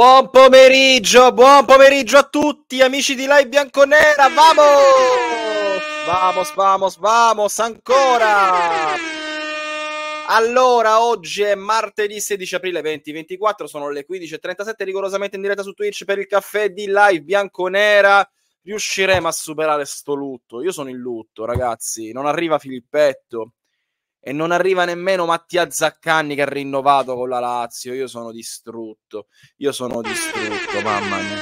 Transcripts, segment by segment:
Buon pomeriggio, buon pomeriggio a tutti, amici di Live Bianconera, vamos! Vamos, vamos, vamos, ancora! Allora, oggi è martedì 16 aprile 2024, sono le 15.37, rigorosamente in diretta su Twitch per il caffè di Live Bianconera. Riusciremo a superare sto lutto? Io sono in lutto, ragazzi, non arriva Filippetto e non arriva nemmeno Mattia Zaccanni che ha rinnovato con la Lazio. Io sono distrutto. Io sono distrutto, mamma mia.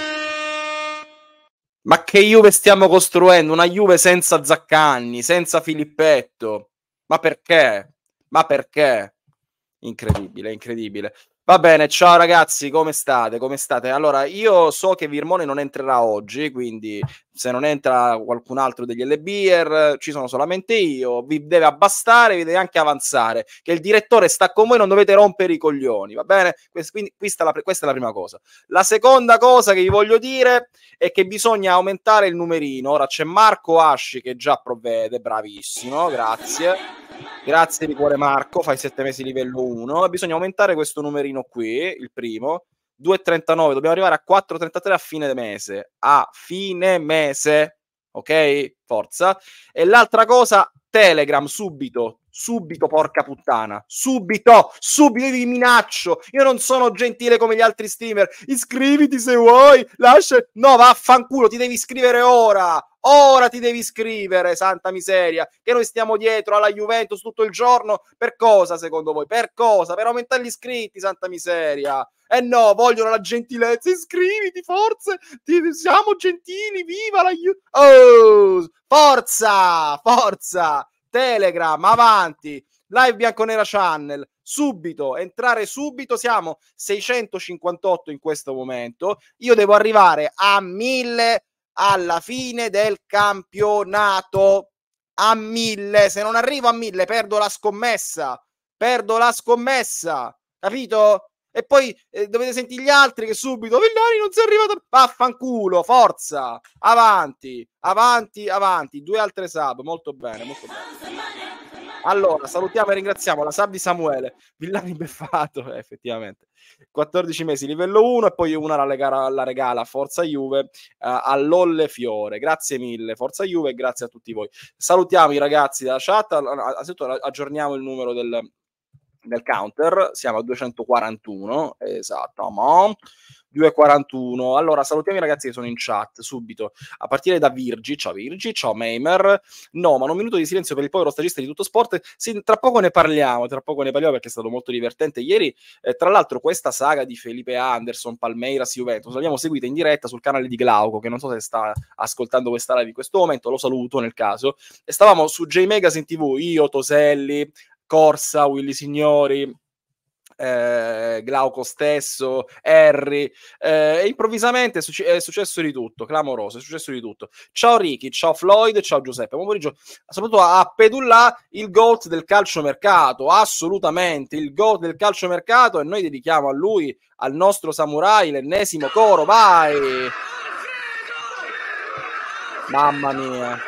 Ma che Juve stiamo costruendo? Una Juve senza Zaccanni, senza Filippetto. Ma perché? Ma perché? Incredibile, incredibile. Va bene, ciao ragazzi, come state? Come state? Allora, io so che Virmone non entrerà oggi, quindi se non entra qualcun altro degli LBR, ci sono solamente io, vi deve abbastare, vi deve anche avanzare, che il direttore sta con voi, non dovete rompere i coglioni, va bene? Quindi questa è la, questa è la prima cosa. La seconda cosa che vi voglio dire è che bisogna aumentare il numerino. Ora c'è Marco Asci che già provvede, bravissimo, grazie Grazie di cuore Marco, fai 7 mesi livello 1. Bisogna aumentare questo numerino qui, il primo. 2,39, dobbiamo arrivare a 4,33 a fine mese. A fine mese, ok? Forza. E l'altra cosa, Telegram subito, subito, porca puttana, subito, subito, io vi minaccio, io non sono gentile come gli altri streamer, iscriviti se vuoi, lascia, no vaffanculo, ti devi iscrivere ora, ora ti devi iscrivere, santa miseria, che noi stiamo dietro alla Juventus tutto il giorno, per cosa secondo voi, per cosa, per aumentare gli iscritti, santa miseria, eh no, vogliono la gentilezza, iscriviti, forse, siamo gentili, viva la Juventus, oh, forza, forza, Telegram, avanti, live bianconera channel, subito, entrare subito, siamo 658 in questo momento, io devo arrivare a 1000 alla fine del campionato, a 1000, se non arrivo a 1000 perdo la scommessa, perdo la scommessa, capito? E poi eh, dovete sentire gli altri che subito Villani non si è arrivato. Vaffanculo, forza, avanti, avanti, avanti. Due altre sub, molto bene, molto bene. Allora, salutiamo e ringraziamo la sub di Samuele. Villani beffato, eh, effettivamente. 14 mesi, livello 1 e poi una la regala, la regala Forza Juve eh, all'Olle Fiore. Grazie mille, Forza Juve, e grazie a tutti voi. Salutiamo i ragazzi della chat, a, a, a, aggiorniamo il numero del, nel counter, siamo a 241, esatto, ma 241. Allora, salutiamo i ragazzi che sono in chat subito. A partire da Virgi, ciao Virgi, ciao Meimer. No, ma un minuto di silenzio per il povero stagista di tutto sport. Sì, tra poco ne parliamo, tra poco ne parliamo perché è stato molto divertente ieri. Eh, tra l'altro, questa saga di Felipe Anderson, Palmeiras, Juventus, l'abbiamo seguita in diretta sul canale di Glauco, che non so se sta ascoltando questa live in questo momento, lo saluto nel caso. E stavamo su J Magazine TV, io, Toselli, Corsa, Willy Signori, eh, Glauco stesso, Harry, eh, e improvvisamente è, succe- è, successo di tutto, clamoroso, è successo di tutto. Ciao Ricky, ciao Floyd, ciao Giuseppe, buon pomeriggio, soprattutto a Pedulla, il GOAT del calciomercato, assolutamente, il GOAT del calciomercato e noi dedichiamo a lui, al nostro samurai, l'ennesimo coro, vai! Mamma mia.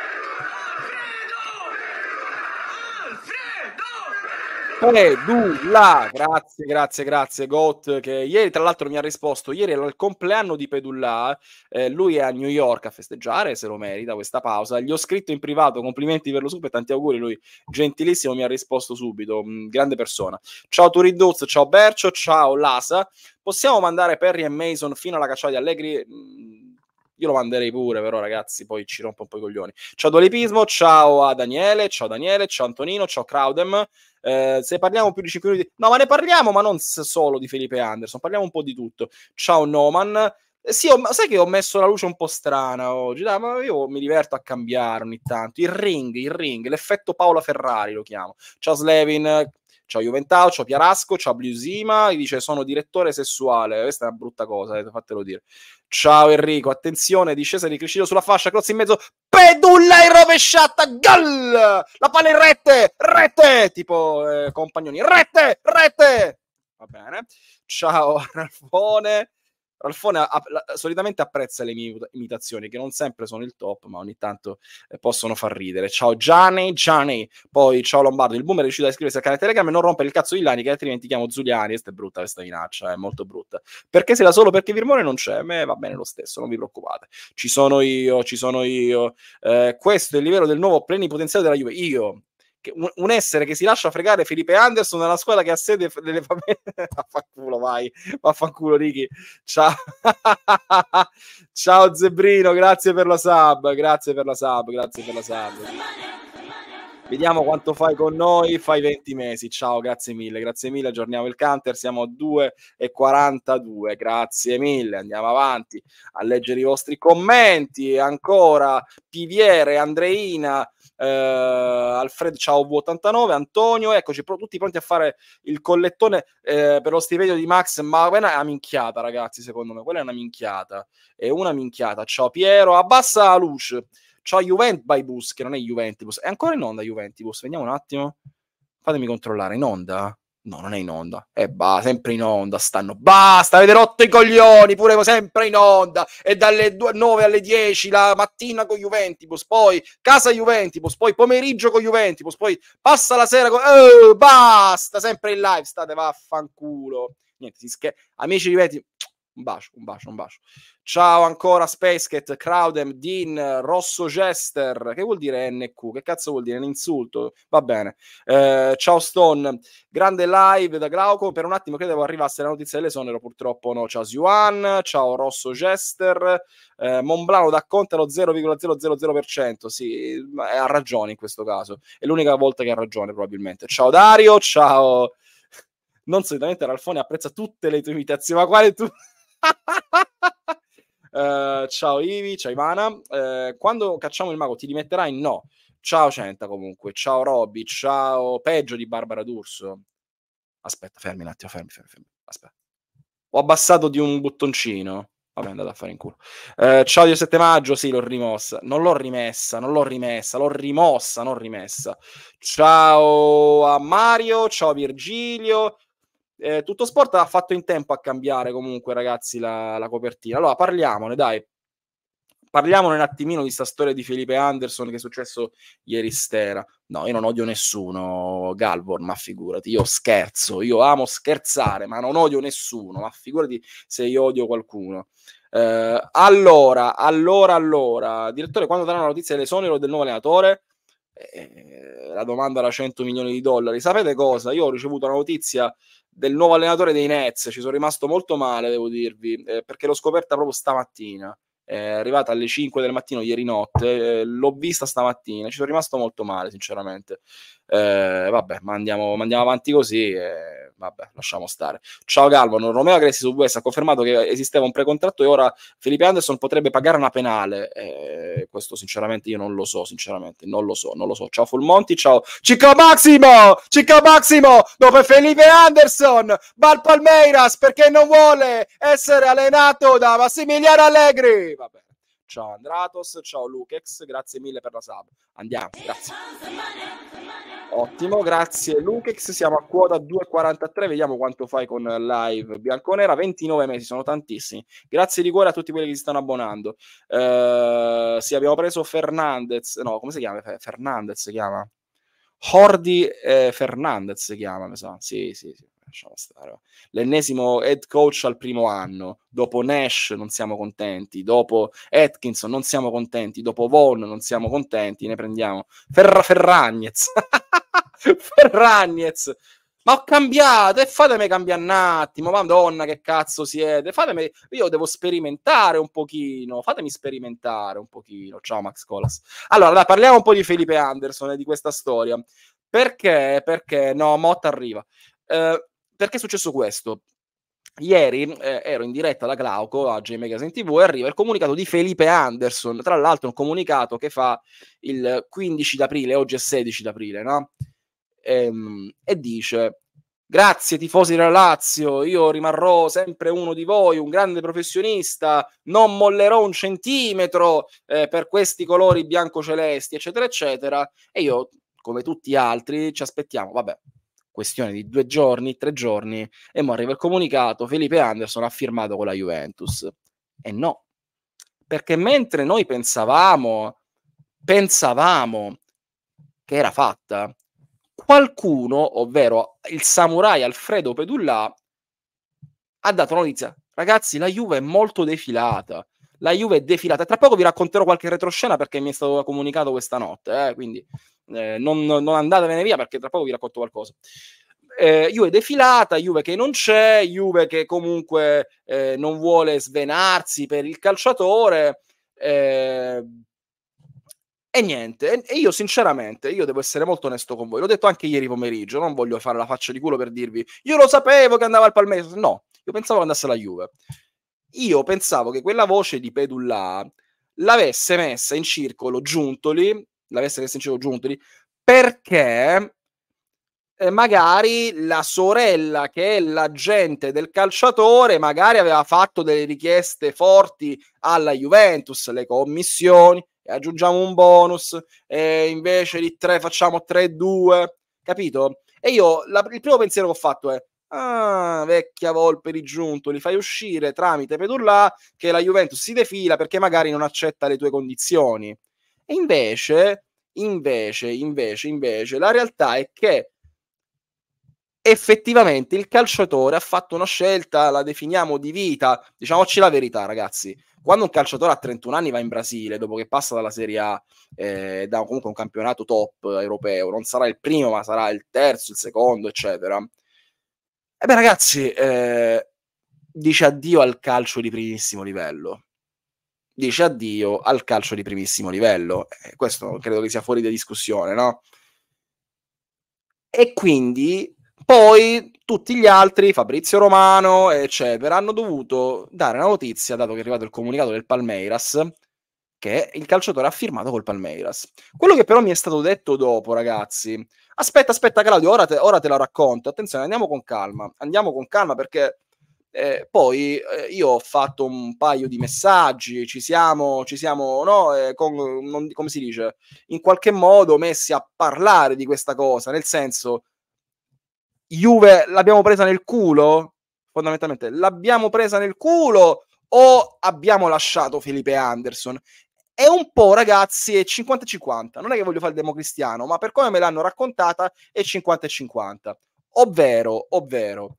Pedula, grazie, grazie, grazie Got che ieri tra l'altro mi ha risposto, ieri era il compleanno di Pedula. eh, lui è a New York a festeggiare, se lo merita questa pausa, gli ho scritto in privato complimenti per lo super, tanti auguri, lui gentilissimo mi ha risposto subito, mh, mm, grande persona. Ciao Turidoz, ciao Bercio, ciao Lasa, possiamo mandare Perry e Mason fino alla cacciata di Allegri? Mh, mm, io lo manderei pure, però ragazzi, poi ci rompo un po' i coglioni. Ciao Dualipismo, ciao a ah, Daniele, ciao Daniele, ciao Antonino, ciao Crowdem. Eh, se parliamo più di 5 minuti... No, ma ne parliamo, ma non solo di Felipe Anderson, parliamo un po' di tutto. Ciao Noman. Eh, sì, ho, sai che ho messo la luce un po' strana oggi, dai, ma io mi diverto a cambiare ogni tanto. Il ring, il ring, l'effetto Paola Ferrari lo chiamo. Ciao Slevin, ciao Juventao, ciao Piarasco, ciao Blusima, dice sono direttore sessuale, questa è una brutta cosa, eh, fatelo dire. Ciao Enrico, attenzione, discesa di Criscillo sulla fascia, cross in mezzo, pedulla e rovesciata, gol! La palla in rete, rete, tipo eh, compagnoni, rete, rete! Va bene, ciao Ralfone, Ralfone app- la- solitamente apprezza le mie imitazioni, che non sempre sono il top, ma ogni tanto eh, possono far ridere. Ciao Gianni, Gianni, poi ciao Lombardo, il boomer è riuscito a iscriversi al canale Telegram e non rompere il cazzo di Lani, che altrimenti chiamo Zuliani. Questa è brutta questa minaccia, è eh, molto brutta. Perché se la solo perché Virmone non c'è? Me va bene lo stesso, non vi preoccupate. Ci sono io, ci sono io. Eh, questo è il livello del nuovo plenipotenziale della Juve. Io, che, un essere che si lascia fregare Felipe Anderson nella squadra che ha sede delle famiglie. vaffanculo, vai, vaffanculo, Ricky. Ciao, ciao Zebrino, grazie per la sub, grazie per la sub, grazie per la sub. Vediamo quanto fai con noi, fai 20 mesi. Ciao, grazie mille, grazie mille. Aggiorniamo il counter, siamo a 2 e 42 Grazie mille, andiamo avanti a leggere i vostri commenti. Ancora Piviere, Andreina, eh, Alfred Ciao V89, Antonio, eccoci pro, tutti pronti a fare il collettone eh, per lo stipendio di Max, ma è una minchiata ragazzi, secondo me, quella è una minchiata, è una minchiata. Ciao Piero, abbassa la luce. C'ho Juventus by Bus, che non è Juventus. È ancora in onda Juventus. Vediamo un attimo. Fatemi controllare. In onda? No, non è in onda. E eh, sempre in onda stanno. Basta, avete rotto i coglioni, pure sempre in onda. E dalle 9 alle 10 la mattina con Juventus, poi casa Juventus, poi pomeriggio con Juventus, poi passa la sera con... Eh, basta, sempre in live, state vaffanculo. Niente, si scherza. Amici Juventus, un bacio, un bacio, un bacio. Ciao ancora Spacecat, Crowdem, Dean, Rosso Jester. Che vuol dire NQ? Che cazzo vuol dire? Un insulto? Va bene. Eh, ciao Stone, grande live da Glauco. Per un attimo credevo arrivasse la notizia dell'esonero, purtroppo no. Ciao Siuan, ciao Rosso Jester. Eh, Monblano da Conte allo 0,000%. Sì, ha ragione in questo caso. È l'unica volta che ha ragione probabilmente. Ciao Dario, ciao... Non solitamente Ralfone apprezza tutte le tue imitazioni, ma quale tu uh, ciao Ivi, ciao Ivana. Uh, quando cacciamo il mago ti rimetterai? No. Ciao Centa comunque, ciao Robby, ciao peggio di Barbara D'Urso. Aspetta, fermi un attimo, fermi, fermi, fermi. Aspetta. Ho abbassato di un bottoncino. Vabbè, andato a fare in culo. Eh, ciao di 7 maggio, sì, l'ho rimossa. Non l'ho rimessa, non l'ho rimessa, l'ho rimossa, non rimessa. Ciao a Mario, ciao Virgilio, eh, tutto Sport ha fatto in tempo a cambiare comunque, ragazzi, la, la copertina. Allora, parliamone, dai. Parliamone un attimino di questa storia di Felipe Anderson che è successo ieri sera. No, io non odio nessuno, Galvor, ma figurati, io scherzo, io amo scherzare, ma non odio nessuno, ma figurati se io odio qualcuno. Eh, allora, allora, allora, direttore, quando darà la notizia dell'esonero del nuovo allenatore? Eh, la domanda era 100 milioni di dollari. Sapete cosa? Io ho ricevuto la notizia del nuovo allenatore dei Nets, ci sono rimasto molto male, devo dirvi, eh, perché l'ho scoperta proprio stamattina è arrivata alle 5 del mattino ieri notte, eh, l'ho vista stamattina, ci sono rimasto molto male sinceramente. Eh, vabbè, ma andiamo, ma andiamo, avanti così. Eh, vabbè, lasciamo stare. Ciao Galvano, Romeo Agressi su West ha confermato che esisteva un precontratto e ora Felipe Anderson potrebbe pagare una penale. Eh, questo sinceramente io non lo so, sinceramente, non lo so, non lo so. Ciao Fulmonti, ciao Cicca Maximo, Cicca Maximo, dove Felipe Anderson va al Palmeiras perché non vuole essere allenato da Massimiliano Allegri ciao Andratos, ciao Lukex, grazie mille per la sub. Andiamo, grazie. Ottimo, grazie Lukex, siamo a quota 2,43, vediamo quanto fai con live bianconera, 29 mesi, sono tantissimi. Grazie di cuore a tutti quelli che si stanno abbonando. Uh, sì, abbiamo preso Fernandez, no, come si chiama? Fernandez si chiama? Jordi eh, Fernandez si chiama, mi sa. Sì, sì, sì, lasciamo stare. L'ennesimo head coach al primo anno, dopo Nash non siamo contenti, dopo Atkinson non siamo contenti, dopo Vaughn non siamo contenti, ne prendiamo Ferra Ferragnez. Ferragnez ma ho cambiato e fatemi cambiare un attimo, madonna che cazzo siete, fatemi, io devo sperimentare un pochino, fatemi sperimentare un pochino, ciao Max Colas. Allora, dai, parliamo un po' di Felipe Anderson e di questa storia, perché, perché, no, Motta arriva, eh, perché è successo questo? Ieri eh, ero in diretta da Glauco a J-Magazine TV e arriva il comunicato di Felipe Anderson, tra l'altro un comunicato che fa il 15 d'aprile, oggi è 16 d'aprile, no? ehm, e dice Grazie tifosi della Lazio, io rimarrò sempre uno di voi, un grande professionista, non mollerò un centimetro eh, per questi colori bianco-celesti, eccetera, eccetera. E io, come tutti gli altri, ci aspettiamo, vabbè, questione di due giorni, tre giorni, e mo arriva il comunicato, Felipe Anderson ha firmato con la Juventus. E no, perché mentre noi pensavamo, pensavamo che era fatta, qualcuno, ovvero il samurai Alfredo Pedullà, ha dato notizia. Ragazzi, la Juve è molto defilata. La Juve è defilata. Tra poco vi racconterò qualche retroscena perché mi è stato comunicato questa notte. Eh? Quindi eh, non, non andatevene via perché tra poco vi racconto qualcosa. Eh, Juve defilata, Juve che non c'è, Juve che comunque eh, non vuole svenarsi per il calciatore. Eh, e niente, e io sinceramente, io devo essere molto onesto con voi, l'ho detto anche ieri pomeriggio, non voglio fare la faccia di culo per dirvi, io lo sapevo che andava al Palmeiras, no, io pensavo che andasse alla Juve. Io pensavo che quella voce di Pedulla l'avesse messa in circolo Giuntoli, l'avesse messa in circolo Giuntoli, perché eh, magari la sorella che è l'agente del calciatore magari aveva fatto delle richieste forti alla Juventus, le commissioni, e aggiungiamo un bonus, e invece di tre facciamo tre due capito? E io la, il primo pensiero che ho fatto è, ah, vecchia volpe di giunto, li fai uscire tramite Pedulla che la Juventus si defila perché magari non accetta le tue condizioni. E invece, invece, invece, invece, la realtà è che effettivamente il calciatore ha fatto una scelta, la definiamo di vita, diciamoci la verità ragazzi, quando un calciatore a 31 anni va in Brasile, dopo che passa dalla Serie A, eh, da comunque un campionato top europeo, non sarà il primo ma sarà il terzo, il secondo, eccetera. E eh beh ragazzi, eh, dice addio al calcio di primissimo livello. Dice addio al calcio di primissimo livello. Eh, questo credo che sia fuori da discussione, no? E quindi poi tutti gli altri, Fabrizio Romano, eccetera, hanno dovuto dare una notizia, dato che è arrivato il comunicato del Palmeiras, che il calciatore ha firmato col Palmeiras. Quello che però mi è stato detto dopo, ragazzi. Aspetta, aspetta, Claudio, ora te, ora te la racconto. Attenzione, andiamo con calma. Andiamo con calma perché eh, poi eh, io ho fatto un paio di messaggi, ci siamo, ci siamo no, eh, con, non, come si dice, in qualche modo messi a parlare di questa cosa, nel senso Juve l'abbiamo presa nel culo? Fondamentalmente, l'abbiamo presa nel culo o abbiamo lasciato Felipe Anderson? È un po', ragazzi, è 50-50. Non è che voglio fare il democristiano, ma per come me l'hanno raccontata è 50-50. Ovvero, ovvero,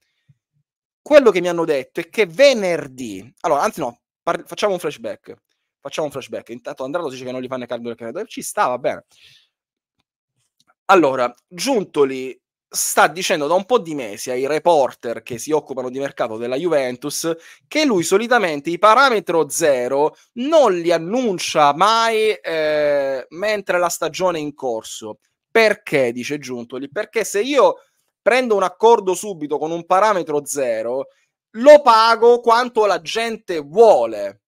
quello che mi hanno detto è che venerdì... Allora, anzi no, par- facciamo un flashback. Facciamo un flashback. Intanto Andrato dice che non gli fanno il caldo del Canada. Ci sta, va bene. Allora, Giuntoli sta dicendo da un po' di mesi ai reporter che si occupano di mercato della Juventus che lui solitamente i parametro zero non li annuncia mai eh, mentre la stagione è in corso. Perché, dice Giuntoli, perché se io prendo un accordo subito con un parametro zero, lo pago quanto la gente vuole.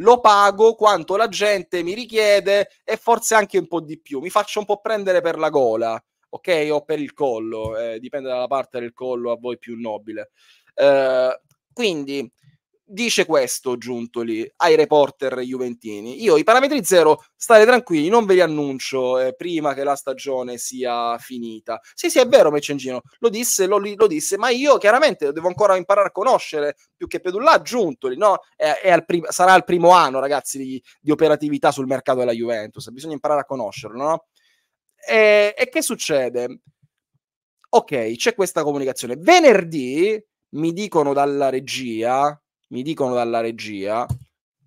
Lo pago quanto la gente mi richiede e forse anche un po' di più. Mi faccio un po' prendere per la gola ok, o per il collo, eh, dipende dalla parte del collo a voi più nobile. Eh, quindi dice questo Giuntoli ai reporter juventini. Io i parametri zero, state tranquilli, non ve li annuncio eh, prima che la stagione sia finita. Sì, sì, è vero Meccengino, lo disse, lo, lo disse, ma io chiaramente devo ancora imparare a conoscere, più che Pedulla, Giuntoli, no? È, è al prim- sarà il primo anno, ragazzi, di, di, operatività sul mercato della Juventus, bisogna imparare a conoscerlo, no? E, eh, e che succede? Ok, c'è questa comunicazione. Venerdì mi dicono dalla regia, mi dicono dalla regia,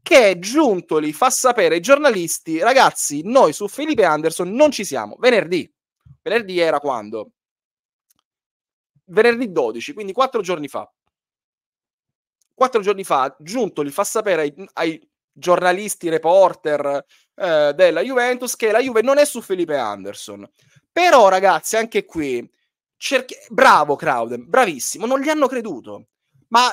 che Giuntoli fa sapere ai giornalisti, ragazzi, noi su Felipe Anderson non ci siamo. Venerdì. Venerdì era quando? Venerdì 12, quindi quattro giorni fa. Quattro giorni fa Giuntoli fa sapere ai, ai giornalisti, reporter eh, della Juventus, che la Juve non è su Felipe Anderson. Però, ragazzi, anche qui, cerch- bravo Crowden, bravissimo, non gli hanno creduto. Ma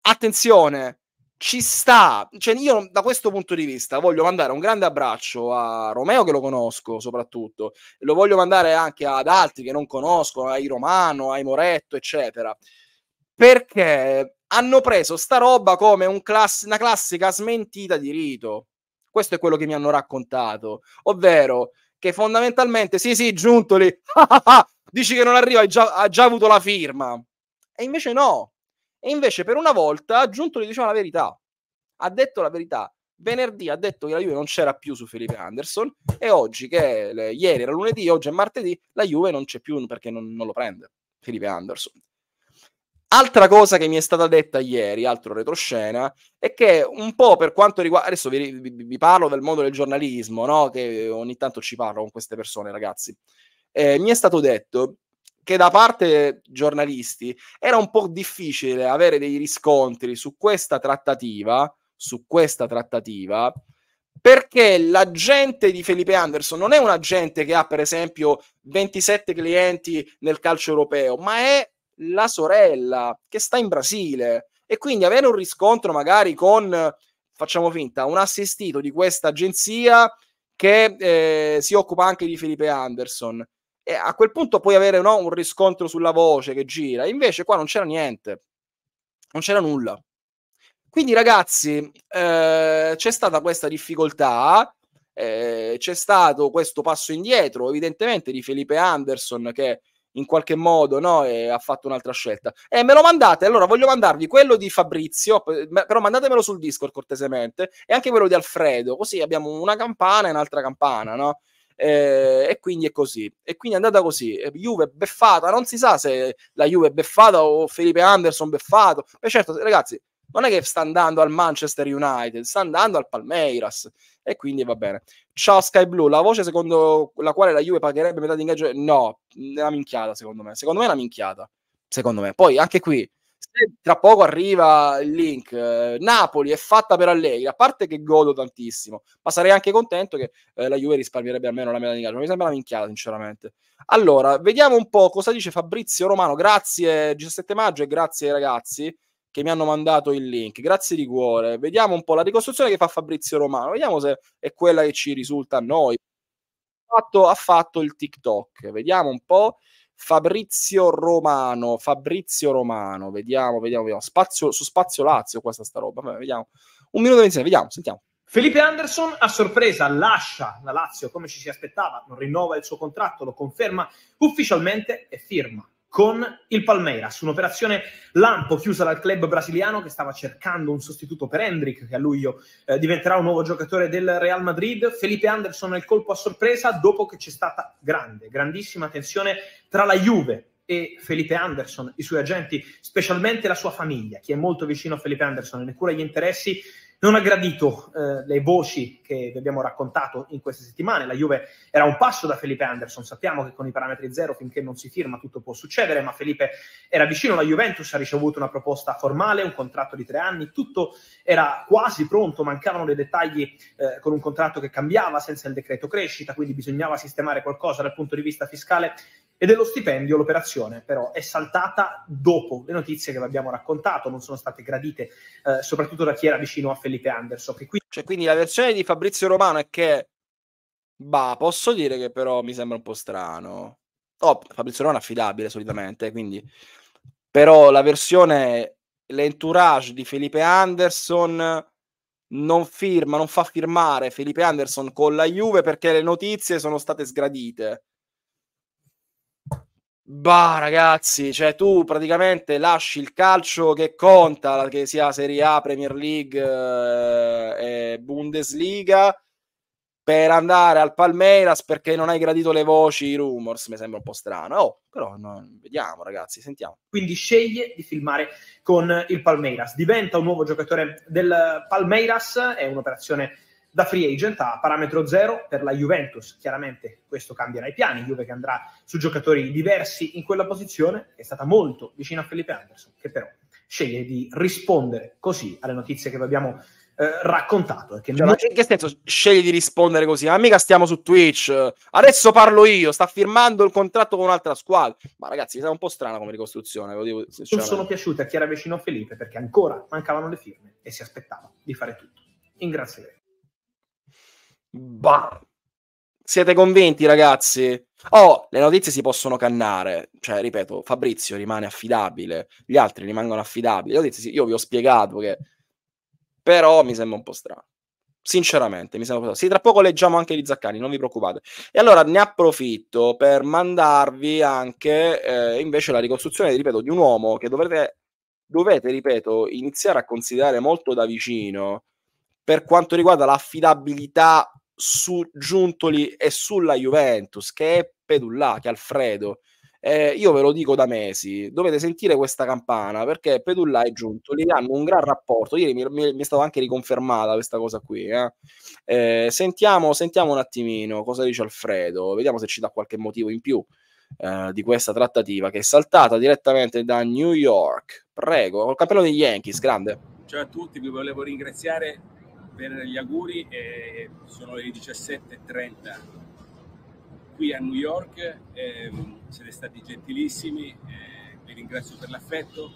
attenzione, ci sta. Cioè, io da questo punto di vista voglio mandare un grande abbraccio a Romeo, che lo conosco soprattutto, e lo voglio mandare anche ad altri che non conosco, ai Romano, ai Moretto, eccetera. Perché hanno preso sta roba come un class- una classica smentita di rito. Questo è quello che mi hanno raccontato, ovvero che fondamentalmente, sì, sì, Giuntoli, dici che non arriva, hai già, ha già avuto la firma. E invece no. E invece per una volta Giuntoli diceva la verità. Ha detto la verità. Venerdì ha detto che la Juve non c'era più su Felipe Anderson e oggi, che ieri era lunedì, oggi è martedì, la Juve non c'è più perché non, non lo prende Felipe Anderson. Altra cosa che mi è stata detta ieri, altro retroscena, è che un po' per quanto riguarda... Adesso vi, vi, vi parlo del mondo del giornalismo, no? che ogni tanto ci parlo con queste persone, ragazzi. Eh, mi è stato detto che da parte giornalisti era un po' difficile avere dei riscontri su questa trattativa, su questa trattativa, perché l'agente di Felipe Anderson non è un agente che ha per esempio 27 clienti nel calcio europeo, ma è la sorella che sta in Brasile e quindi avere un riscontro magari con, facciamo finta, un assistito di questa agenzia che eh, si occupa anche di Felipe Anderson. E a quel punto puoi avere no, un riscontro sulla voce che gira, invece qua non c'era niente, non c'era nulla. Quindi ragazzi, eh, c'è stata questa difficoltà, eh, c'è stato questo passo indietro, evidentemente, di Felipe Anderson che in qualche modo no? e ha fatto un'altra scelta. E eh, me lo mandate, allora voglio mandarvi quello di Fabrizio, però mandatemelo sul Discord cortesemente, e anche quello di Alfredo, così abbiamo una campana e un'altra campana, no? E, eh, e quindi è così. E quindi è andata così. Juve beffata, non si sa se la Juve è beffata o Felipe Anderson beffato. E certo, ragazzi, non è che sta andando al Manchester United, sta andando al Palmeiras e quindi va bene. Ciao Sky Blue, la voce secondo la quale la Juve pagherebbe metà di ingaggio? No, è una minchiata secondo me. Secondo me è una minchiata. Secondo me. Poi anche qui, se tra poco arriva il link, eh, Napoli è fatta per Allegri, a parte che godo tantissimo, ma sarei anche contento che eh, la Juve risparmierebbe almeno la metà di ingaggio. Mi sembra una minchiata, sinceramente. Allora, vediamo un po' cosa dice Fabrizio Romano. Grazie 17 maggio e grazie ragazzi che mi hanno mandato il link. Grazie di cuore. Vediamo un po' la ricostruzione che fa Fabrizio Romano, vediamo se è quella che ci risulta a noi. Fatto, ha fatto il TikTok, vediamo un po'. Fabrizio Romano, Fabrizio Romano, vediamo, vediamo, vediamo. Spazio, su Spazio Lazio questa sta roba, Vabbè, vediamo. Un minuto insieme, vediamo, sentiamo. Felipe Anderson a sorpresa lascia la Lazio come ci si aspettava, non rinnova il suo contratto, lo conferma ufficialmente e firma con il Palmeiras, un'operazione lampo chiusa dal club brasiliano che stava cercando un sostituto per Hendrik, che a luglio eh, diventerà un nuovo giocatore del Real Madrid. Felipe Anderson nel colpo a sorpresa dopo che c'è stata grande, grandissima tensione tra la Juve e Felipe Anderson, i suoi agenti, specialmente la sua famiglia, che è molto vicino a Felipe Anderson e ne cura gli interessi non ha gradito eh, le voci che vi abbiamo raccontato in queste settimane. La Juve era un passo da Felipe Anderson, sappiamo che con i parametri zero finché non si firma tutto può succedere, ma Felipe era vicino alla Juventus, ha ricevuto una proposta formale, un contratto di tre anni, tutto era quasi pronto, mancavano dei dettagli eh, con un contratto che cambiava senza il decreto crescita, quindi bisognava sistemare qualcosa dal punto di vista fiscale e dello stipendio l'operazione però è saltata dopo le notizie che vi abbiamo raccontato, non sono state gradite eh, soprattutto da chi era vicino a Felipe Anderson. Quindi... Cioè, quindi la versione di Fabrizio Romano è che, bah, posso dire che però mi sembra un po' strano. Oh, Fabrizio Romano è affidabile solitamente, quindi... Però la versione, l'entourage di Felipe Anderson non firma, non fa firmare Felipe Anderson con la Juve perché le notizie sono state sgradite Bah, ragazzi, cioè tu praticamente lasci il calcio che conta, che sia Serie A, Premier League eh, e Bundesliga, per andare al Palmeiras perché non hai gradito le voci, i rumors, mi sembra un po' strano. Oh, però no, vediamo ragazzi, sentiamo. Quindi sceglie di filmare con il Palmeiras, diventa un nuovo giocatore del Palmeiras, è un'operazione da free agent a parametro zero per la Juventus. Chiaramente questo cambierà i piani, Juve che andrà su giocatori diversi in quella posizione, è stata molto vicina a Felipe Anderson, che però sceglie di rispondere così alle notizie che vi abbiamo eh, raccontato. Che cioè, non... In che senso sceglie di rispondere così? Ma mica stiamo su Twitch, adesso parlo io, sta firmando il contratto con un'altra squadra. Ma ragazzi, mi sa un po' strana come ricostruzione. Lo dico non sono piaciute a Chiara vicino a Felipe perché ancora mancavano le firme e si aspettava di fare tutto. Ingrazierei. Bah. Siete convinti, ragazzi? Oh, le notizie si possono cannare. Cioè, ripeto, Fabrizio rimane affidabile, gli altri rimangono affidabili. Le notizie, io vi ho spiegato che... Però mi sembra un po' strano. Sinceramente, mi sembra un po' strano. Sì, tra poco leggiamo anche di Zaccani, non vi preoccupate. E allora ne approfitto per mandarvi anche eh, invece la ricostruzione, ripeto, di un uomo che dovrete, dovete, ripeto, iniziare a considerare molto da vicino per quanto riguarda l'affidabilità su Giuntoli e sulla Juventus, che è Pedulla, che è Alfredo. Eh, io ve lo dico da mesi, dovete sentire questa campana perché Pedulla e Giuntoli hanno un gran rapporto. Ieri mi, mi, mi è stata anche riconfermata questa cosa qui. Eh. Eh, sentiamo, sentiamo un attimino cosa dice Alfredo, vediamo se ci dà qualche motivo in più eh, di questa trattativa che è saltata direttamente da New York. Prego, col cappello degli Yankees, grande. Ciao a tutti, vi volevo ringraziare per gli auguri eh, sono le 17.30 qui a New York, eh, siete stati gentilissimi, eh, vi ringrazio per l'affetto,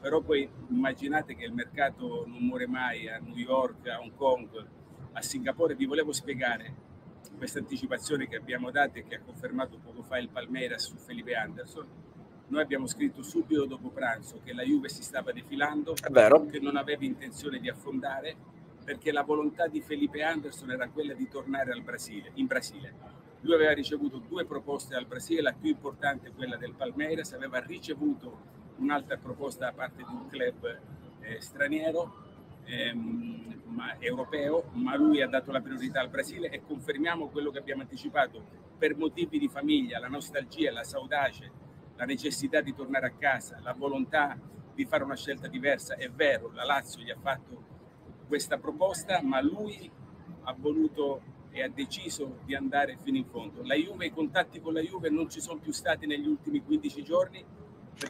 però poi immaginate che il mercato non muore mai a New York, a Hong Kong, a Singapore, vi volevo spiegare questa anticipazione che abbiamo dato e che ha confermato poco fa il Palmeiras su Felipe Anderson, noi abbiamo scritto subito dopo pranzo che la Juve si stava defilando, che non aveva intenzione di affondare perché la volontà di Felipe Anderson era quella di tornare Brasile, in Brasile. Lui aveva ricevuto due proposte dal Brasile, la più importante quella del Palmeiras, aveva ricevuto un'altra proposta da parte di un club eh, straniero, ehm, ma, europeo, ma lui ha dato la priorità al Brasile e confermiamo quello che abbiamo anticipato per motivi di famiglia, la nostalgia, la saudace, la necessità di tornare a casa, la volontà di fare una scelta diversa. È vero, la Lazio gli ha fatto questa proposta, ma lui ha voluto e ha deciso di andare fino in fondo. La Juve, i contatti con la Juve non ci sono più stati negli ultimi 15 giorni.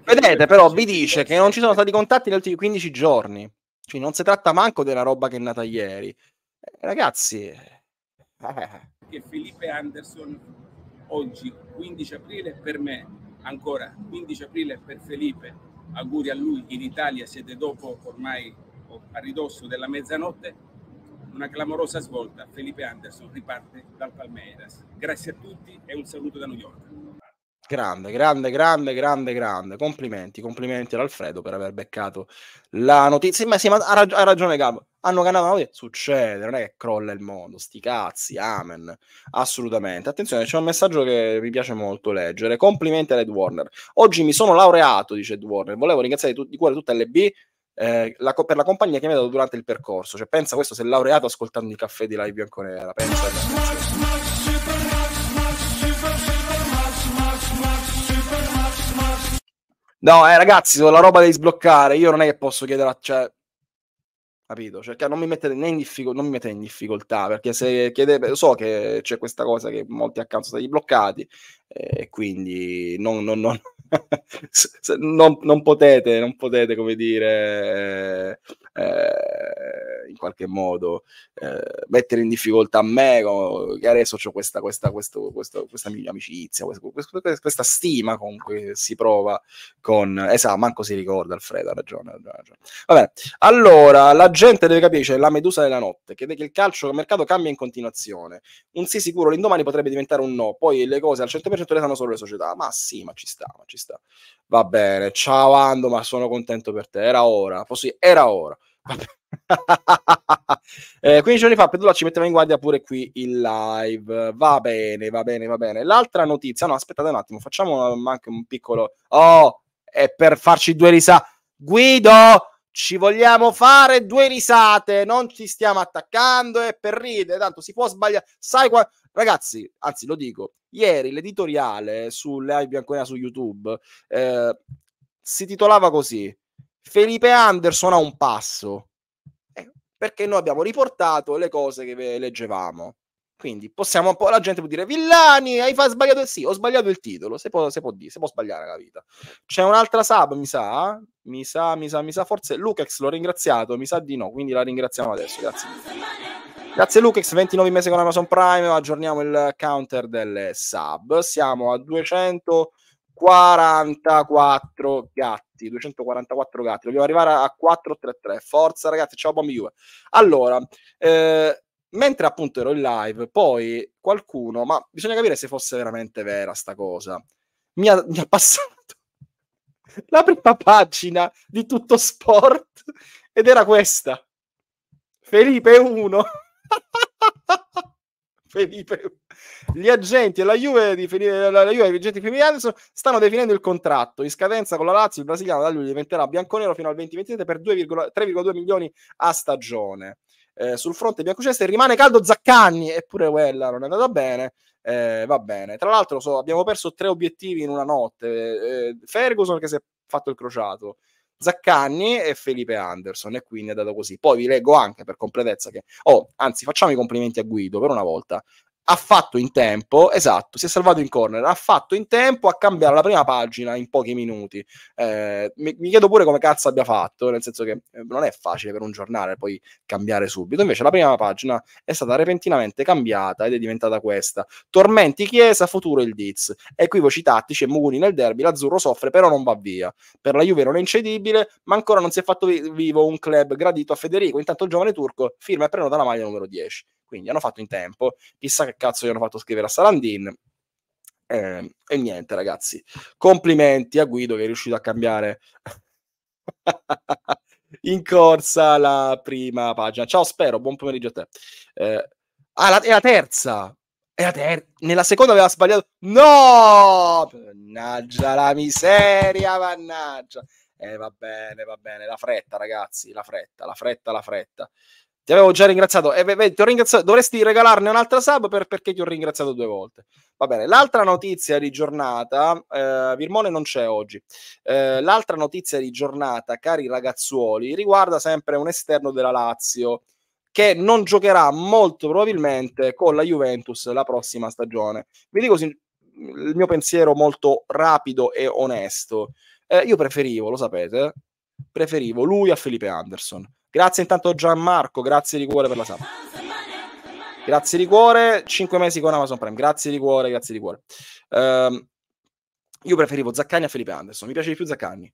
Vedete, però vi dice che non ci sono stati contatti negli ultimi 15 giorni. Cioè, non si tratta manco della roba che è nata ieri. Eh, ragazzi... Eh, che Felipe Anderson oggi, 15 aprile, per me, ancora 15 aprile per Felipe, auguri a lui, in Italia siete dopo ormai o a ridosso della mezzanotte, una clamorosa svolta. Felipe Anderson riparte dal Palmeiras. Grazie a tutti e un saluto da New York. Grande, grande, grande, grande, grande. Complimenti, complimenti ad Alfredo per aver beccato la notizia. Ma sì, ma ha, rag- ha ragione Gabo. Hanno notizia? succede, non è che crolla il mondo, sti cazzi, amen. Assolutamente. Attenzione, c'è un messaggio che mi piace molto leggere. Complimenti ad Ed Warner. Oggi mi sono laureato, dice Ed Warner. Volevo ringraziare tu- di cuore tutte le B eh, la, per la compagnia che mi ha dato durante il percorso. Cioè, pensa questo, se è laureato ascoltando i caffè di Live Bianconera, pensa. No, eh, ragazzi, sono la roba devi sbloccare. Io non è che posso chiedere a... Cioè, capito? Cioè, non mi mettete né in, diffico- non mi mettete in difficoltà, perché se chiedete, so che c'è questa cosa che molti accanto sono stati bloccati, eh, e eh, quindi non, non, non, non, non, potete, non potete, come dire, eh, eh, in qualche modo eh, mettere in difficoltà me, che adesso ho questa, questa, questo, questo, questa amicizia, questo, questa stima con cui si prova con... Esatto, manco si ricorda Alfredo, ha ragione, ha ragione. Vabbè, allora, la gente deve capire, c'è cioè, la medusa della notte, che, che il calcio, il mercato cambia in continuazione. Un sì sicuro l'indomani potrebbe diventare un no, poi le cose al 100% le sanno solo le società. Ma sì, ma ci sta, ma ci sta sta. Va bene, ciao Ando, ma sono contento per te, era ora. Così, era ora. eh, 15 giorni fa Pedula ci metteva in guardia pure qui in live. Va bene, va bene, va bene. L'altra notizia, no, aspettate un attimo, facciamo um, anche un piccolo... Oh, è per farci due risate. Guido, ci vogliamo fare due risate, non ci stiamo attaccando, è per ridere, tanto si può sbagliare. Sai qua... Ragazzi, anzi lo dico, Ieri l'editoriale sulle Ai bianconera su YouTube eh, si titolava così: Felipe Anderson a un passo. Eh, perché noi abbiamo riportato le cose che leggevamo. Quindi possiamo un po', la gente può dire Villani, hai sbagliato il sì, ho sbagliato il titolo, se può, se può, dire, se può sbagliare la vita. C'è un'altra sub, mi sa, mi sa, mi sa, mi sa, forse Lucas l'ho ringraziato, mi sa di no, quindi la ringraziamo adesso, grazie. Grazie Lukex, 29 mesi con Amazon Prime, aggiorniamo il counter delle sub, siamo a 244 gatti, 244 gatti, dobbiamo arrivare a 433, forza ragazzi, ciao Bombi Juve. Allora, eh, mentre appunto ero in live, poi qualcuno, ma bisogna capire se fosse veramente vera sta cosa, mi ha, mi ha passato la prima pagina di tutto sport ed era questa. Felipe 1. Felipe. Gli agenti e la Juve di Felipe, la, Juve, agenti Felipe Anderson stanno definendo il contratto. In scadenza con la Lazio, il brasiliano da lui diventerà bianconero fino al 2027 per 3,2 milioni a stagione. Eh, sul fronte biancocestri rimane caldo Zaccagni, eppure quella non è andata bene. Eh, va bene. Tra l'altro, so, abbiamo perso tre obiettivi in una notte. Eh, eh Ferguson che si è fatto il crociato, Zaccagni e Felipe Anderson e quindi è dato così. Poi vi leggo anche per completezza che, oh, anzi facciamo i complimenti a Guido per una volta, ha fatto in tempo, esatto, si è salvato in corner, ha fatto in tempo a cambiare la prima pagina in pochi minuti. Eh, mi, mi, chiedo pure come cazzo abbia fatto, nel senso che eh, non è facile per un giornale poi cambiare subito. Invece la prima pagina è stata repentinamente cambiata ed è diventata questa. Tormenti Chiesa, futuro il Diz. Equivoci tattici e mugoni nel derby, l'azzurro soffre però non va via. Per la Juve non è incedibile, ma ancora non si è fatto vi- vivo un club gradito a Federico. Intanto il giovane turco firma e prenota la maglia numero 10 quindi hanno fatto in tempo, chissà che cazzo gli hanno fatto scrivere a Sarandin. Eh, e niente, ragazzi. Complimenti a Guido che è riuscito a cambiare in corsa la prima pagina. Ciao, spero. Buon pomeriggio a te. Eh, ah, la, è la terza. È la ter- nella seconda aveva sbagliato. No! Mannaggia la miseria, mannaggia. Eh, va bene, va bene. La fretta, ragazzi. La fretta, la fretta, la fretta. Ti avevo già ringraziato. Eh, beh, ringraziato. Dovresti regalarne un'altra sub per, perché ti ho ringraziato due volte. Va bene. L'altra notizia di giornata, eh, Virmone non c'è oggi. Eh, l'altra notizia di giornata, cari ragazzuoli, riguarda sempre un esterno della Lazio che non giocherà molto probabilmente con la Juventus la prossima stagione. Vi dico il mio pensiero molto rapido e onesto. Eh, io preferivo, lo sapete, preferivo lui a Felipe Anderson. Grazie intanto Gianmarco, grazie di cuore per la sala. Grazie di cuore, 5 mesi con Amazon Prime, grazie di cuore, grazie di cuore. Uh, io preferivo Zaccagni a Felipe Anderson, mi piace di più Zaccagni.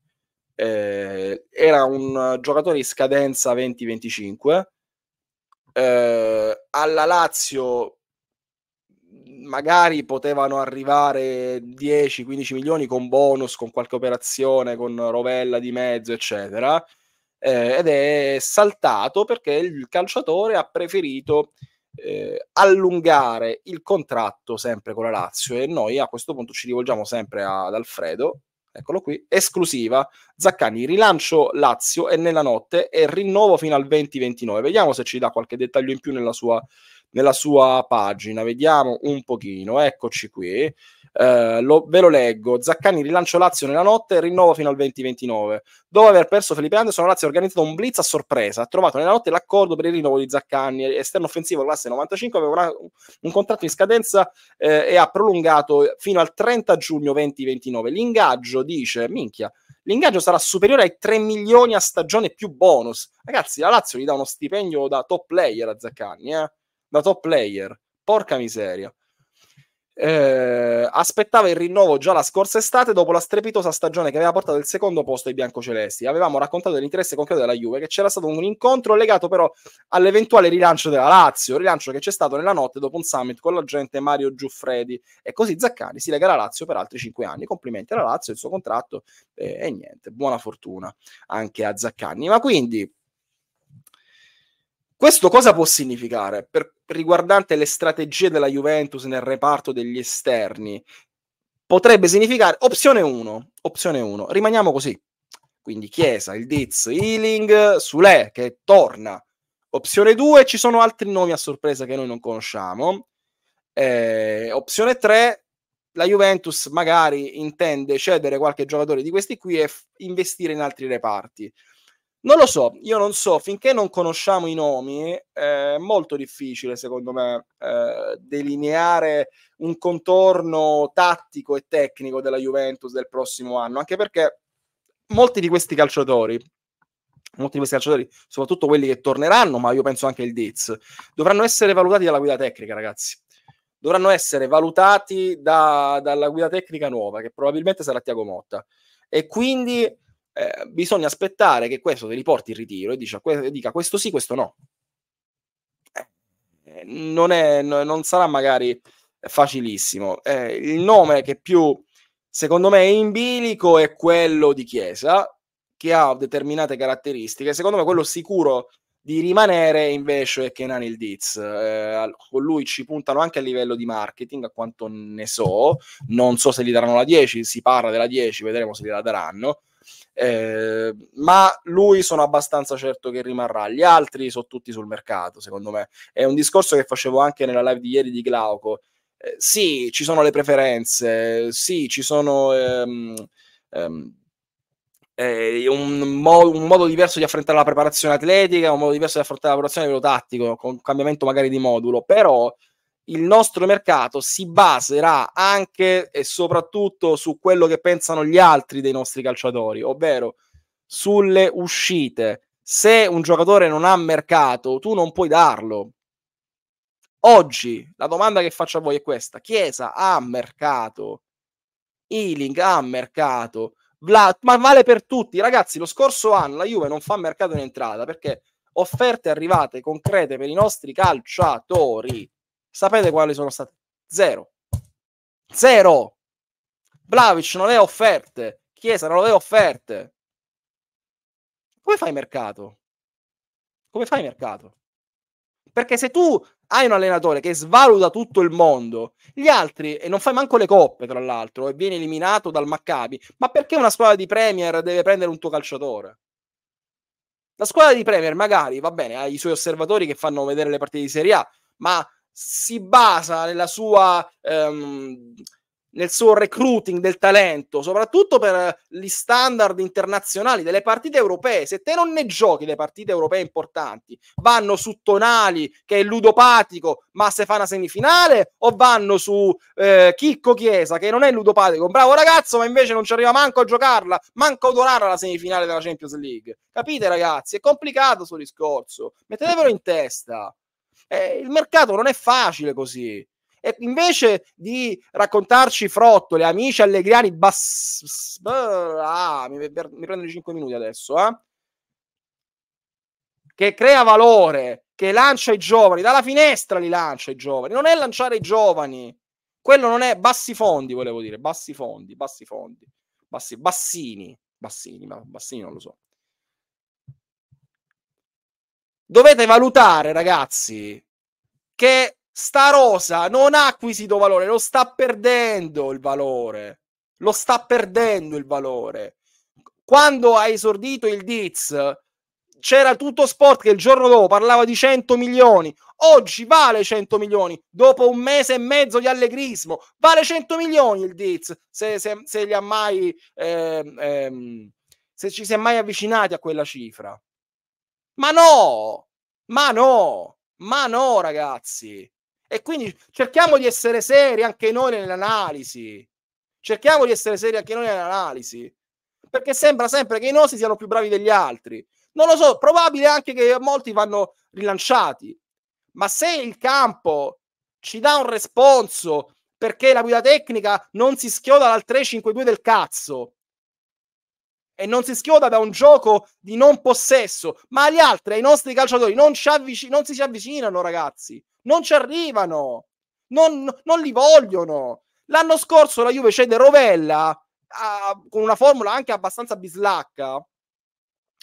Eh, era un giocatore in scadenza 20-25. Eh, alla Lazio magari potevano arrivare 10-15 milioni con bonus, con qualche operazione, con Rovella di mezzo, eccetera eh, ed è saltato perché il calciatore ha preferito eh, allungare il contratto sempre con la Lazio e noi a questo punto ci rivolgiamo sempre ad Alfredo, eccolo qui, esclusiva Zaccani, rilancio Lazio e nella notte e rinnovo fino al 2029. Vediamo se ci dà qualche dettaglio in più nella sua, nella sua pagina, vediamo un pochino, eccoci qui. Eh, lo, ve lo leggo. Zaccani rilancio Lazio nella notte, rinnovo fino al 2029. Dopo aver perso Felipe Anderson, Lazio ha organizzato un blitz a sorpresa. Ha trovato nella notte l'accordo per il rinnovo di Zaccani, esterno offensivo classe 95, aveva una, un contratto in scadenza eh, e ha prolungato fino al 30 giugno 2029. L'ingaggio dice, minchia, l'ingaggio sarà superiore ai 3 milioni a stagione più bonus. Ragazzi, la Lazio gli dà uno stipendio da top player a Zaccagni, eh? da top player. Porca miseria eh, aspettava il rinnovo già la scorsa estate dopo la strepitosa stagione che aveva portato il secondo posto ai biancocelesti. Avevamo raccontato dell'interesse concreto della Juve, che c'era stato un incontro legato però all'eventuale rilancio della Lazio, rilancio che c'è stato nella notte dopo un summit con l'agente Mario Giuffredi. E così Zaccani si lega alla Lazio per altri cinque anni. Complimenti alla Lazio, il suo contratto eh, e niente, buona fortuna anche a Zaccani. Ma quindi questo cosa può significare per, riguardante le strategie della Juventus nel reparto degli esterni? Potrebbe significare opzione 1, opzione 1, rimaniamo così. Quindi Chiesa, il Diz, Healing, Sule che torna. Opzione 2, ci sono altri nomi a sorpresa che noi non conosciamo. Eh, opzione 3, la Juventus magari intende cedere qualche giocatore di questi qui e f- investire in altri reparti. Non lo so, io non so, finché non conosciamo i nomi è molto difficile secondo me eh, delineare un contorno tattico e tecnico della Juventus del prossimo anno, anche perché molti di questi calciatori, molti di questi calciatori, soprattutto quelli che torneranno, ma io penso anche il Diz, dovranno essere valutati dalla guida tecnica ragazzi, dovranno essere valutati da, dalla guida tecnica nuova che probabilmente sarà Tiago Motta e quindi eh, bisogna aspettare che questo te li porti in ritiro e dica, que- dica questo sì, questo no. Eh, non, è, non sarà magari facilissimo. Eh, il nome che più, secondo me, è in bilico è quello di Chiesa, che ha determinate caratteristiche. Secondo me quello sicuro di rimanere invece è Kenan il Diz. Eh, con lui ci puntano anche a livello di marketing, a quanto ne so. Non so se gli daranno la 10, si parla della 10, vedremo se gliela daranno eh, ma lui sono abbastanza certo che rimarrà. Gli altri sono tutti sul mercato, secondo me. È un discorso che facevo anche nella live di ieri di Glauco. Eh, sì, ci sono le preferenze, sì, ci sono... Ehm, ehm, eh, un, mo- un, modo diverso di affrontare la preparazione atletica, un modo diverso di affrontare la preparazione a livello tattico, con cambiamento magari di modulo, però il nostro mercato si baserà anche e soprattutto su quello che pensano gli altri dei nostri calciatori, ovvero sulle uscite. Se un giocatore non ha mercato, tu non puoi darlo. Oggi la domanda che faccio a voi è questa: Chiesa ha mercato, Ealing ha mercato, Vlad, ma vale per tutti. Ragazzi, lo scorso anno la Juve non fa mercato in entrata perché offerte arrivate concrete per i nostri calciatori Sapete quali sono state? Zero. Zero. Vlaovic non le ha offerte. Chiesa non le ha offerte. Come fai mercato? Come fai mercato? Perché se tu hai un allenatore che svaluta tutto il mondo, gli altri, e non fai manco le coppe tra l'altro, e viene eliminato dal Maccabi, ma perché una squadra di Premier deve prendere un tuo calciatore? La squadra di Premier magari, va bene, ha i suoi osservatori che fanno vedere le partite di Serie A, ma si basa nella sua, ehm, nel suo recruiting del talento, soprattutto per gli standard internazionali delle partite europee. Se te non ne giochi le partite europee importanti, vanno su Tonali che è ludopatico, ma se fa una semifinale, o vanno su eh, Chicco Chiesa che non è ludopatico, un bravo ragazzo, ma invece non ci arriva manco a giocarla, manco a donarla alla semifinale della Champions League. Capite ragazzi? È complicato questo discorso. Mettetevelo in testa. Eh, il mercato non è facile così. E invece di raccontarci frottole, amici allegriani, bass, ah, mi, mi prendono 5 minuti adesso, eh? che crea valore, che lancia i giovani, dalla finestra li lancia i giovani, non è lanciare i giovani, quello non è bassi fondi, volevo dire, bassi fondi, bassi fondi, bassi, bassini, bassini, ma bassini non lo so. dovete valutare, ragazzi, che sta rosa non ha acquisito valore, lo sta perdendo il valore. Lo sta perdendo il valore. Quando ha esordito il Diz, c'era tutto sport che il giorno dopo parlava di 100 milioni. Oggi vale 100 milioni. Dopo un mese e mezzo di allegrismo, vale 100 milioni il Diz. Se, se, se li ha mai. Eh, ehm, se ci si è mai avvicinati a quella cifra. Ma no! Ma no! Ma no, ragazzi! E quindi cerchiamo di essere seri anche noi nell'analisi. Cerchiamo di essere seri anche noi nell'analisi. Perché sembra sempre che i nostri siano più bravi degli altri. Non lo so, probabile anche che molti vanno rilanciati. Ma se il campo ci dà un responso perché la guida tecnica non si schioda dal 3-5-2 del cazzo e non si schioda da un gioco di non possesso, ma agli altri, ai nostri calciatori, non, avvic- non si ci avvicinano, ragazzi. Non ci arrivano. Non, non li vogliono. L'anno scorso la Juve cede Rovella a, con una formula anche abbastanza bislacca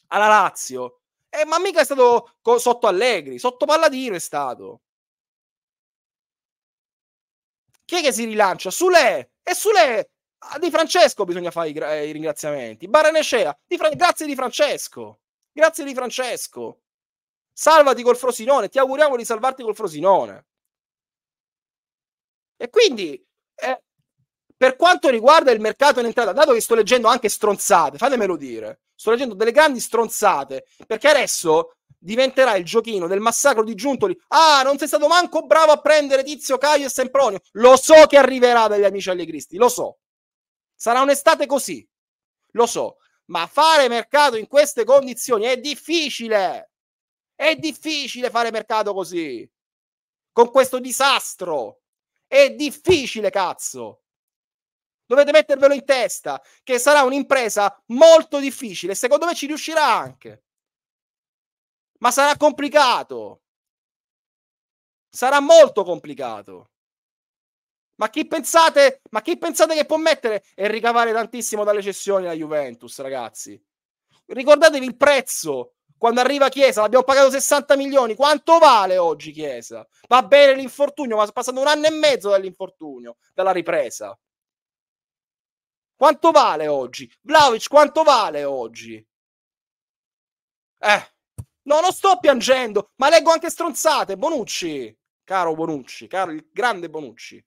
alla Lazio. Eh, ma mica è stato co- sotto Allegri, sotto Palladino è stato. Chi è che si rilancia? Sule! E Sule a ah, Di Francesco bisogna fare i, gra- eh, i ringraziamenti. Baranecea, di Fra- grazie Di Francesco. Grazie Di Francesco. Salvati col Frosinone, ti auguriamo di salvarti col Frosinone. E quindi, eh, per quanto riguarda il mercato in entrata, dato che sto leggendo anche stronzate, fatemelo dire, sto leggendo delle grandi stronzate, perché adesso diventerà il giochino del massacro di Giuntoli. Ah, non sei stato manco bravo a prendere Tizio, Caio e Sempronio. Lo so che arriverà dagli amici allegristi, lo so. Sarà un'estate così, lo so, ma fare mercato in queste condizioni è difficile. È difficile fare mercato così, con questo disastro. È difficile, cazzo. Dovete mettervelo in testa che sarà un'impresa molto difficile. Secondo me ci riuscirà anche. Ma sarà complicato. Sarà molto complicato. Ma chi pensate? Ma chi pensate che può mettere e ricavare tantissimo dalle cessioni la Juventus, ragazzi? Ricordatevi il prezzo. Quando arriva Chiesa, l'abbiamo pagato 60 milioni. Quanto vale oggi Chiesa? Va bene l'infortunio, ma è passato un anno e mezzo dall'infortunio, dalla ripresa. Quanto vale oggi? Vlaovic, quanto vale oggi? Eh, no, non sto piangendo, ma leggo anche stronzate. Bonucci, caro Bonucci, caro il grande Bonucci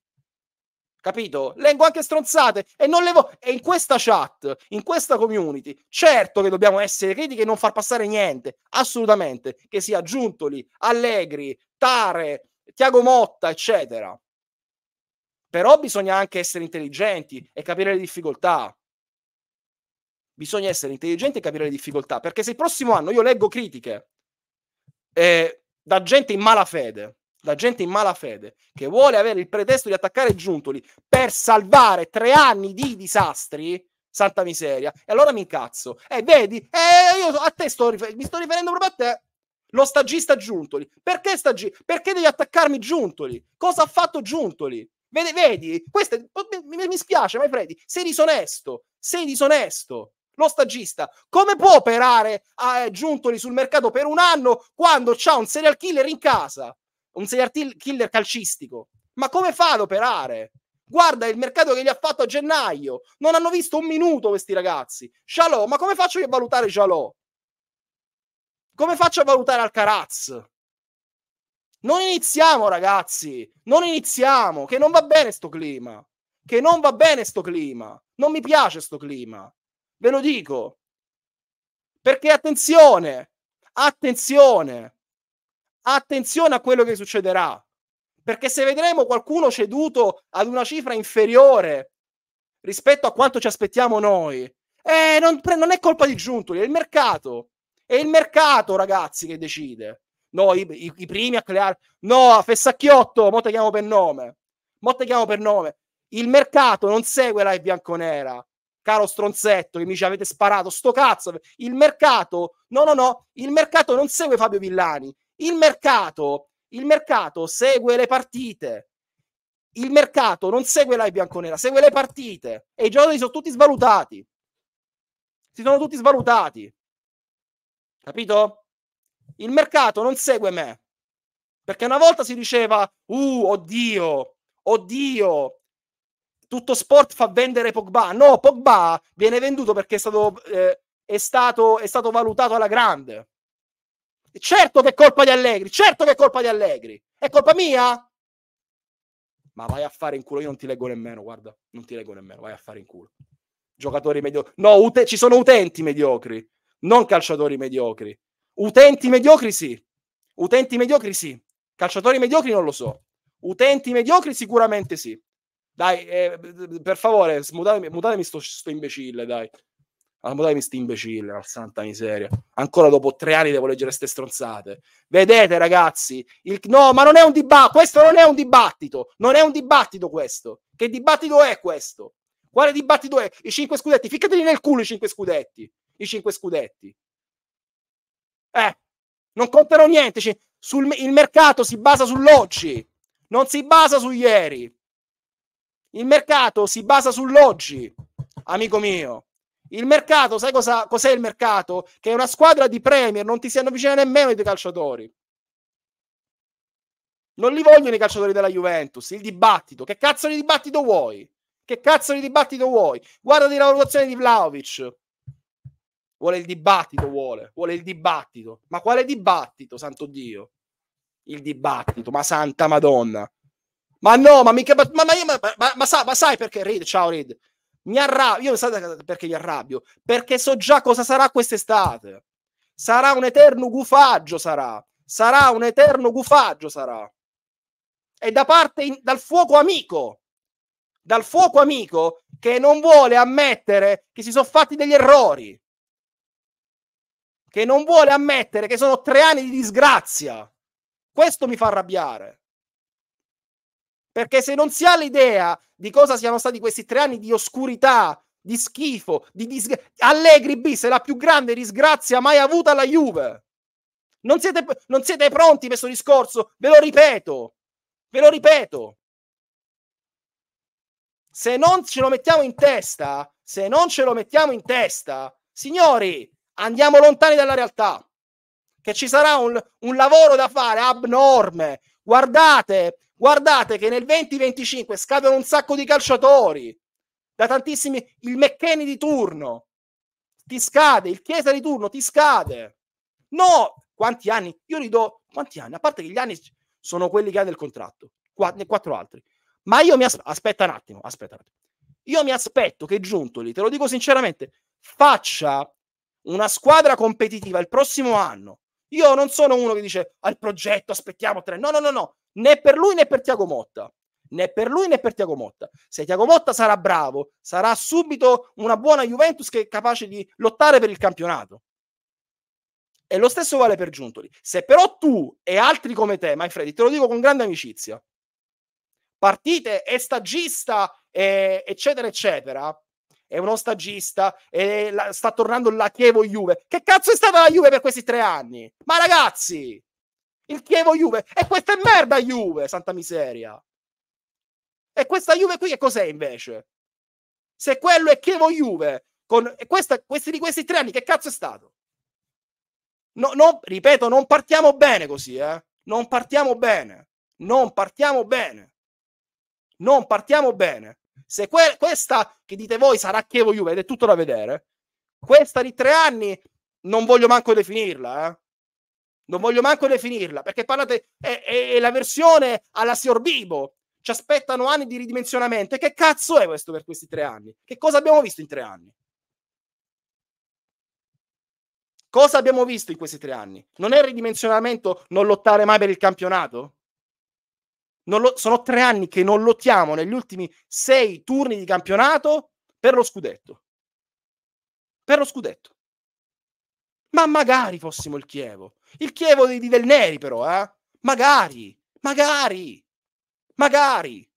capito? Leggo anche stronzate e non le voglio. E in questa chat, in questa community, certo che dobbiamo essere critici e non far passare niente, assolutamente, che sia Giuntoli, Allegri, Tare, Tiago Motta, eccetera. Però bisogna anche essere intelligenti e capire le difficoltà. Bisogna essere intelligenti e capire le difficoltà, perché se il prossimo anno io leggo critiche eh, da gente in malafede, da gente in mala fede che vuole avere il pretesto di attaccare Giuntoli per salvare tre anni di disastri, santa miseria, e allora mi incazzo. E eh, vedi, eh, io a te sto rifer- mi sto riferendo proprio a te. Lo stagista Giuntoli. Perché stagi- Perché devi attaccarmi Giuntoli? Cosa ha fatto Giuntoli? Vedi, vedi? Questo mi, mi spiace, ma Freddy, sei disonesto, sei disonesto lo stagista. Come può operare a eh, Giuntoli sul mercato per un anno quando c'ha un serial killer in casa? un serial killer calcistico. Ma come fa ad operare? Guarda il mercato che gli ha fatto a gennaio. Non hanno visto un minuto questi ragazzi. Shalom, ma come faccio io a valutare Shalom? Come faccio a valutare Alcaraz? Non iniziamo, ragazzi. Non iniziamo. Che non va bene sto clima. Che non va bene sto clima. Non mi piace sto clima. Ve lo dico. Perché attenzione, attenzione attenzione a quello che succederà, perché se vedremo qualcuno ceduto ad una cifra inferiore rispetto a quanto ci aspettiamo noi, eh, non, non, è colpa di Giuntoli, è il mercato. È il mercato, ragazzi, che decide. No, i, i, i primi a creare... No, a Fessacchiotto, mo te chiamo per nome. Mo te chiamo per nome. Il mercato non segue la e bianconera. Caro stronzetto che mi ci avete sparato, sto cazzo. Il mercato, no, no, no, il mercato non segue Fabio Villani. Il mercato, il mercato segue le partite. Il mercato non segue la bianconera, segue le partite. E i giocatori sono tutti svalutati. Si sono tutti svalutati. Capito? Il mercato non segue me. Perché una volta si diceva, uh, oddio, oddio, tutto sport fa vendere Pogba. No, Pogba viene venduto perché è stato, eh, è stato, è stato valutato alla grande. Certo che è colpa di Allegri, certo che è colpa di Allegri. È colpa mia? Ma vai a fare in culo, io non ti leggo nemmeno, guarda, non ti leggo nemmeno, vai a fare in culo. Giocatori mediocri. No, ut- ci sono utenti mediocri, non calciatori mediocri. Utenti mediocri sì. Utenti mediocri sì. Calciatori mediocri non lo so. Utenti mediocri sicuramente sì. Dai, eh, per favore, smutatemi, mutatemi sto, sto imbecille, dai. Ma dai, mi sti imbecille, la santa miseria. Ancora dopo tre anni devo leggere queste stronzate. Vedete, ragazzi, il... no, ma non è un dibattito. Questo non è un dibattito. Non è un dibattito questo. Che dibattito è questo? Quale dibattito è? I cinque scudetti, ficcateli nel culo i cinque scudetti. I cinque scudetti. Eh, non contano niente. C- sul, il mercato si basa sull'oggi, non si basa su ieri. Il mercato si basa sull'oggi, amico mio. Il mercato, sai cosa, cos'è il mercato? Che una squadra di Premier non ti si avvicina nemmeno i tuoi calciatori. Non li vogliono i calciatori della Juventus. Il dibattito. Che cazzo di dibattito vuoi? Che cazzo di dibattito vuoi? Guarda la valutazione di Vlaovic. Vuole il dibattito, vuole. Vuole il dibattito. Ma quale dibattito, santo Dio? Il dibattito, ma santa Madonna. Ma no, ma mica... Ma, ma, io, ma, ma, ma sai perché, Reed? Ciao, Reed. Mi arrabbio, io so perché mi arrabbio, perché so già cosa sarà quest'estate. Sarà un eterno gufaggio, sarà. Sarà un eterno gufaggio, sarà. E da parte, in, dal fuoco amico, dal fuoco amico che non vuole ammettere che si sono fatti degli errori, che non vuole ammettere che sono tre anni di disgrazia. Questo mi fa arrabbiare. Perché se non si ha l'idea di cosa siano stati questi tre anni di oscurità, di schifo, di disg- Allegri bis è la più grande disgrazia mai avuta alla Juve. Non siete, non siete pronti per questo discorso, ve lo ripeto, ve lo ripeto. Se non ce lo mettiamo in testa, se non ce lo mettiamo in testa, signori, andiamo lontani dalla realtà, che ci sarà un, un lavoro da fare abnorme. Guardate, Guardate che nel 2025 scadono un sacco di calciatori, da tantissimi, il McKenny di turno, ti scade, il Chiesa di turno ti scade. No, quanti anni? Io gli do quanti anni? A parte che gli anni sono quelli che ha il contratto, quattro, quattro altri. Ma io mi aspetto, aspetta un attimo, aspetta un attimo. Io mi aspetto che Giuntoli, te lo dico sinceramente, faccia una squadra competitiva il prossimo anno io non sono uno che dice al progetto aspettiamo tre. No, no, no, no, né per lui né per Tiago Motta. Né per lui né per Tiago Motta. Se Tiago Motta sarà bravo, sarà subito una buona Juventus che è capace di lottare per il campionato. E lo stesso vale per Giuntoli. Se però tu e altri come te, my Freddy, te lo dico con grande amicizia, partite e stagista, e eccetera, eccetera, è uno stagista, è la, sta tornando la Chievo Juve. Che cazzo è stata la Juve per questi tre anni? Ma ragazzi, il Chievo Juve, e questa è merda Juve, santa miseria. E questa Juve qui che cos'è invece? Se quello è Chievo Juve, con questa, questi di questi tre anni, che cazzo è stato? No, no, ripeto, non partiamo bene così, eh? Non partiamo bene. Non partiamo bene. Non partiamo bene. Se que- questa che dite voi sarà Chievo Juve ed è tutto da vedere, questa di tre anni non voglio manco definirla, eh. Non voglio manco definirla, perché parlate, è, è, è la versione alla Sior Bibo. Ci aspettano anni di ridimensionamento. E che cazzo è questo per questi tre anni? Che cosa abbiamo visto in tre anni? Cosa abbiamo visto in questi tre anni? Non è ridimensionamento non lottare mai per il campionato? lo, sono tre anni che non lottiamo negli ultimi sei turni di campionato per lo scudetto. Per lo scudetto. Ma magari fossimo il Chievo. Il Chievo di, di Del Neri, però, eh? Magari, magari, magari.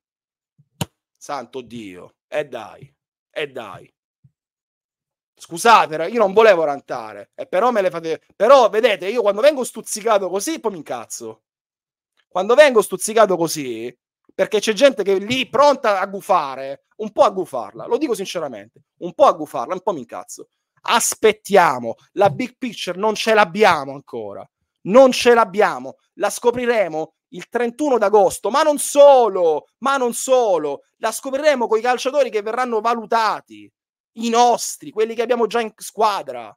Santo Dio, e eh dai, e eh dai. Scusate, io non volevo rantare, eh, però me le fate. Però vedete, io quando vengo stuzzicato così, poi mi incazzo. Quando vengo stuzzicato così, perché c'è gente che è lì pronta a gufare, un po' a gufarla, lo dico sinceramente, un po' a gufarla, un po' mi incazzo. Aspettiamo, la big picture non ce l'abbiamo ancora, non ce l'abbiamo, la scopriremo il 31 d'agosto, ma non solo, ma non solo, la scopriremo con i calciatori che verranno valutati, i nostri, quelli che abbiamo già in squadra.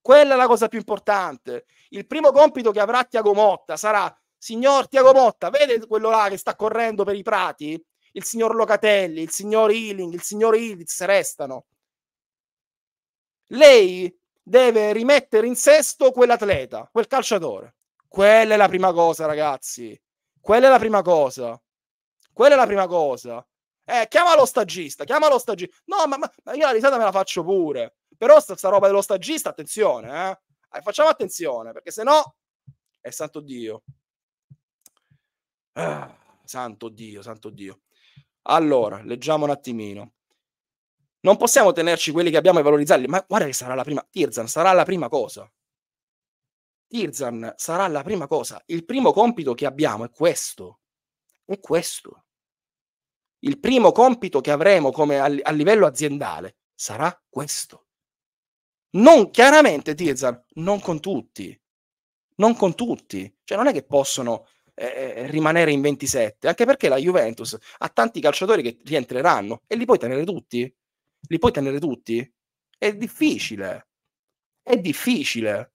Quella è la cosa più importante. Il primo compito che avrà Tiago Motta sarà signor Tiago Motta, vede quello là che sta correndo per i prati? Il signor Locatelli, il signor Ealing, il signor Ildiz restano. Lei deve rimettere in sesto quell'atleta, quel calciatore. Quella è la prima cosa, ragazzi. Quella è la prima cosa. Quella è la prima cosa. Eh, chiama lo stagista, chiama lo stagista. No, ma, ma, io la risata me la faccio pure. Però sta, sta roba dello stagista, attenzione, eh, eh facciamo attenzione, perché se no è santo Dio. Ah, santo Dio, santo Dio. Allora, leggiamo un attimino. Non possiamo tenerci quelli che abbiamo e valorizzarli, ma guarda che sarà la prima. Tirzan sarà la prima cosa. Tirzan sarà la prima cosa. Il primo compito che abbiamo è questo. È questo. Il primo compito che avremo come a, a livello aziendale sarà questo. Non chiaramente Tirzan, non con tutti. Non con tutti. Cioè non è che possono eh, eh, eh, rimanere in 27, anche perché la Juventus ha tanti calciatori che rientreranno e li puoi tenere tutti? Li puoi tenere tutti? È difficile. È difficile.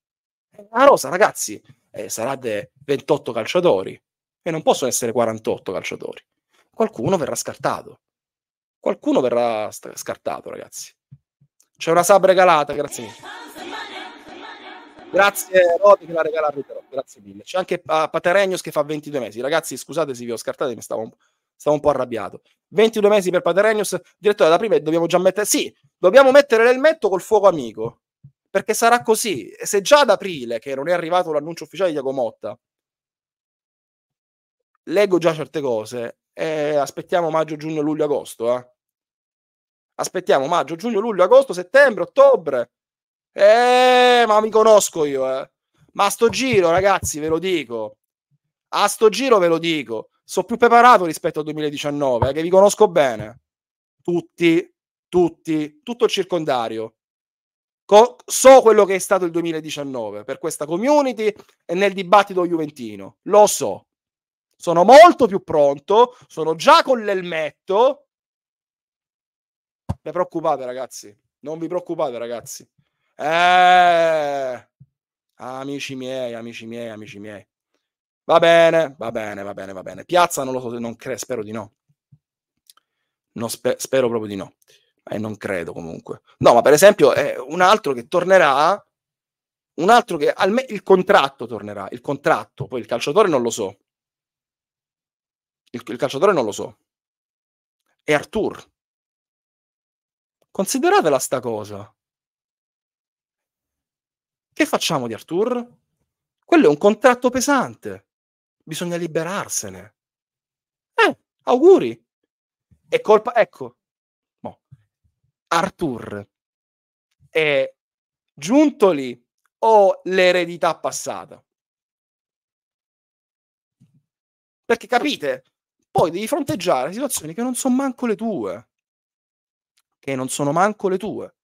La rosa, ragazzi, eh, sarà dei 28 calciatori e non possono essere 48 calciatori. Qualcuno verrà scartato. Qualcuno verrà st- scartato, ragazzi. C'è una sub regalata, grazie mille. Grazie Rodi che la regala a Rutero, grazie mille. C'è anche uh, ah, Paterenius che fa 22 mesi. Ragazzi, scusate se vi ho scartato, mi stavo un, stavo un po' arrabbiato. 22 mesi per Paterenius, direttore, la prima dobbiamo già mettere... Sì, dobbiamo mettere l'elmetto col fuoco amico, perché sarà così. se già ad aprile, che non è arrivato l'annuncio ufficiale di Iacomotta, leggo già certe cose, eh, aspettiamo maggio, giugno, luglio, agosto, eh. Aspettiamo maggio, giugno, luglio, agosto, settembre, ottobre, eh, ma mi conosco io, eh. Ma a sto giro, ragazzi, ve lo dico. A sto giro ve lo dico. Sono più preparato rispetto al 2019, eh, che vi conosco bene. Tutti, tutti, tutto il circondario. Co- so quello che è stato il 2019 per questa community e nel dibattito juventino. Lo so. Sono molto più pronto, sono già con l'elmetto. Ne preoccupate, ragazzi. Non vi preoccupate, ragazzi. Eh, amici miei, amici miei, amici miei. Va bene, va bene, va bene, va bene. Piazza non lo so, non credo, spero di no. no spe- spero proprio di no. Eh, non credo comunque. No, ma per esempio eh, un altro che tornerà, un altro che almeno il contratto tornerà, il contratto, poi il calciatore non lo so. Il, il calciatore non lo so. E Artur. Consideratela sta cosa. Che facciamo di Artur? Quello è un contratto pesante. Bisogna liberarsene. Eh, auguri. È colpa, ecco, no. Artur è giunto lì o l'eredità passata? Perché capite? Poi devi fronteggiare situazioni che non sono manco le tue. Che non sono manco le tue.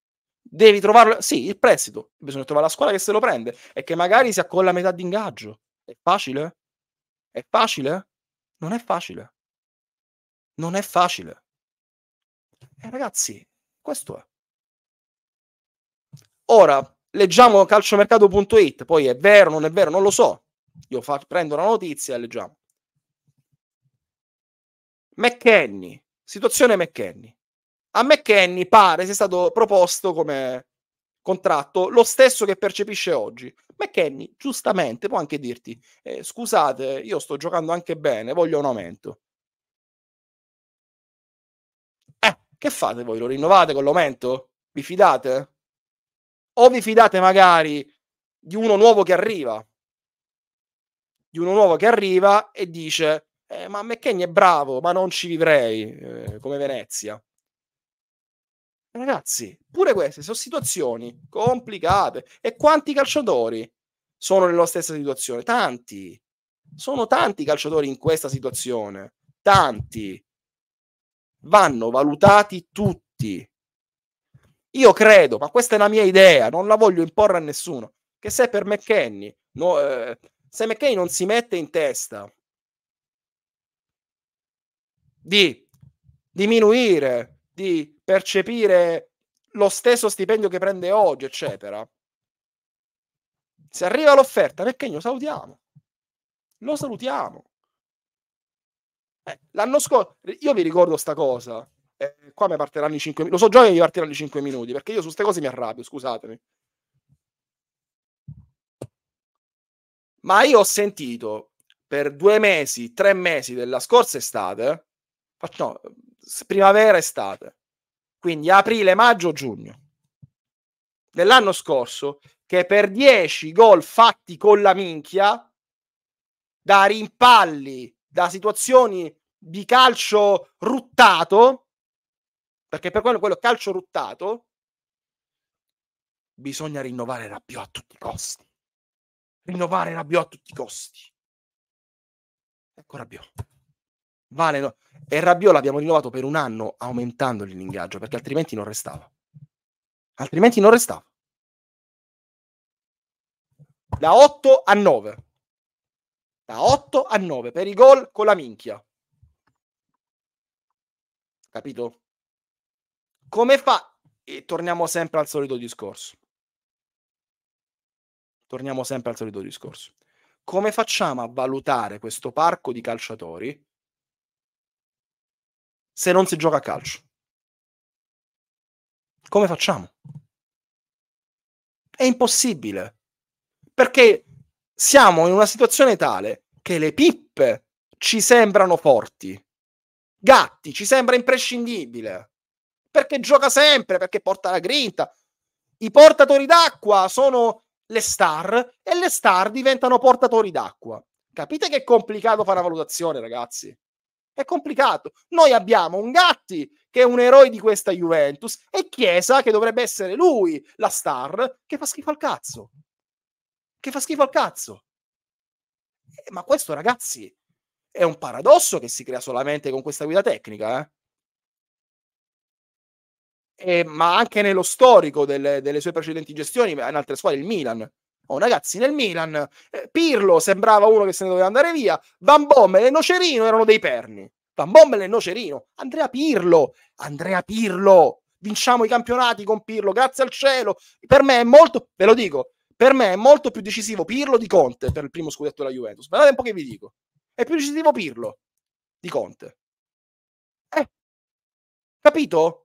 Devi trovarlo. Sì, il prestito. Bisogna trovare la squadra che se lo prende e che magari si accolla a metà di ingaggio. È facile? È facile? Non è facile. Non è facile. Eh, ragazzi, questo è. Ora, leggiamo calciomercato.it, poi è vero, non è vero, non lo so. Io fa- prendo la notizia e leggiamo. McKenny, situazione McKenny. A McKenny pare sia stato proposto come contratto lo stesso che percepisce oggi. McKenny giustamente può anche dirti eh, scusate, io sto giocando anche bene, voglio un aumento. Eh, che fate voi? Lo rinnovate con l'aumento? Vi fidate? O vi fidate magari di uno nuovo che arriva? Di uno nuovo che arriva e dice eh, ma McKenny è bravo, ma non ci vivrei eh, come Venezia. Ragazzi, pure queste sono situazioni complicate. E quanti calciatori sono nella stessa situazione? Tanti. Sono tanti calciatori in questa situazione. Tanti. Vanno valutati tutti. Io credo, ma questa è la mia idea, non la voglio imporre a nessuno, che se per McKenny, no, eh, se McKenny non si mette in testa di diminuire di percepire lo stesso stipendio che prende oggi, eccetera. Se arriva l'offerta, perché lo salutiamo? Lo salutiamo. Eh, l'anno scorso, io vi ricordo sta cosa, eh, qua mi partiranno i 5 minuti, lo so già che mi partiranno i 5 minuti, perché io su queste cose mi arrabbio, scusatemi. Ma io ho sentito per due mesi, tre mesi della scorsa estate, no, primavera, estate. Quindi aprile, maggio, giugno dell'anno scorso che per 10 gol fatti con la minchia da rimpalli, da situazioni di calcio ruttato, perché per quello, quello calcio ruttato, bisogna rinnovare Rabiot a tutti i costi. Rinnovare Rabiot a tutti i costi. Ecco Rabiot vale. No. E Rabiot abbiamo rinnovato per un anno aumentandogli l'ingaggio perché altrimenti non restava. Altrimenti non restava. Da 8 a 9. Da 8 a 9 per i gol con la minchia. Capito? Come fa? E torniamo sempre al solito discorso. Torniamo sempre al solito discorso. Come facciamo a valutare questo parco di calciatori? se non si gioca a calcio? Come facciamo? È impossibile. Perché siamo in una situazione tale che le pippe ci sembrano forti. Gatti ci sembra imprescindibile. Perché gioca sempre, perché porta la grinta. I portatori d'acqua sono le star e le star diventano portatori d'acqua. Capite che è complicato fare una valutazione, ragazzi? È complicato. Noi abbiamo un Gatti che è un eroe di questa Juventus e Chiesa che dovrebbe essere lui, la star, che fa schifo al cazzo. Che fa schifo al cazzo. Eh, ma questo, ragazzi, è un paradosso che si crea solamente con questa guida tecnica, eh? Eh, ma anche nello storico delle, delle, sue precedenti gestioni in altre squadre, il Milan Oh, ragazzi, nel Milan eh, Pirlo sembrava uno che se ne doveva andare via, Van Bommel e Nocerino erano dei perni. Van Bommel e Nocerino, Andrea Pirlo, Andrea Pirlo, vinciamo i campionati con Pirlo, grazie al cielo. Per me è molto, ve lo dico, per me è molto più decisivo Pirlo di Conte per il primo scudetto della Juventus. Guardate un po' che vi dico. È più decisivo Pirlo di Conte. Eh, capito?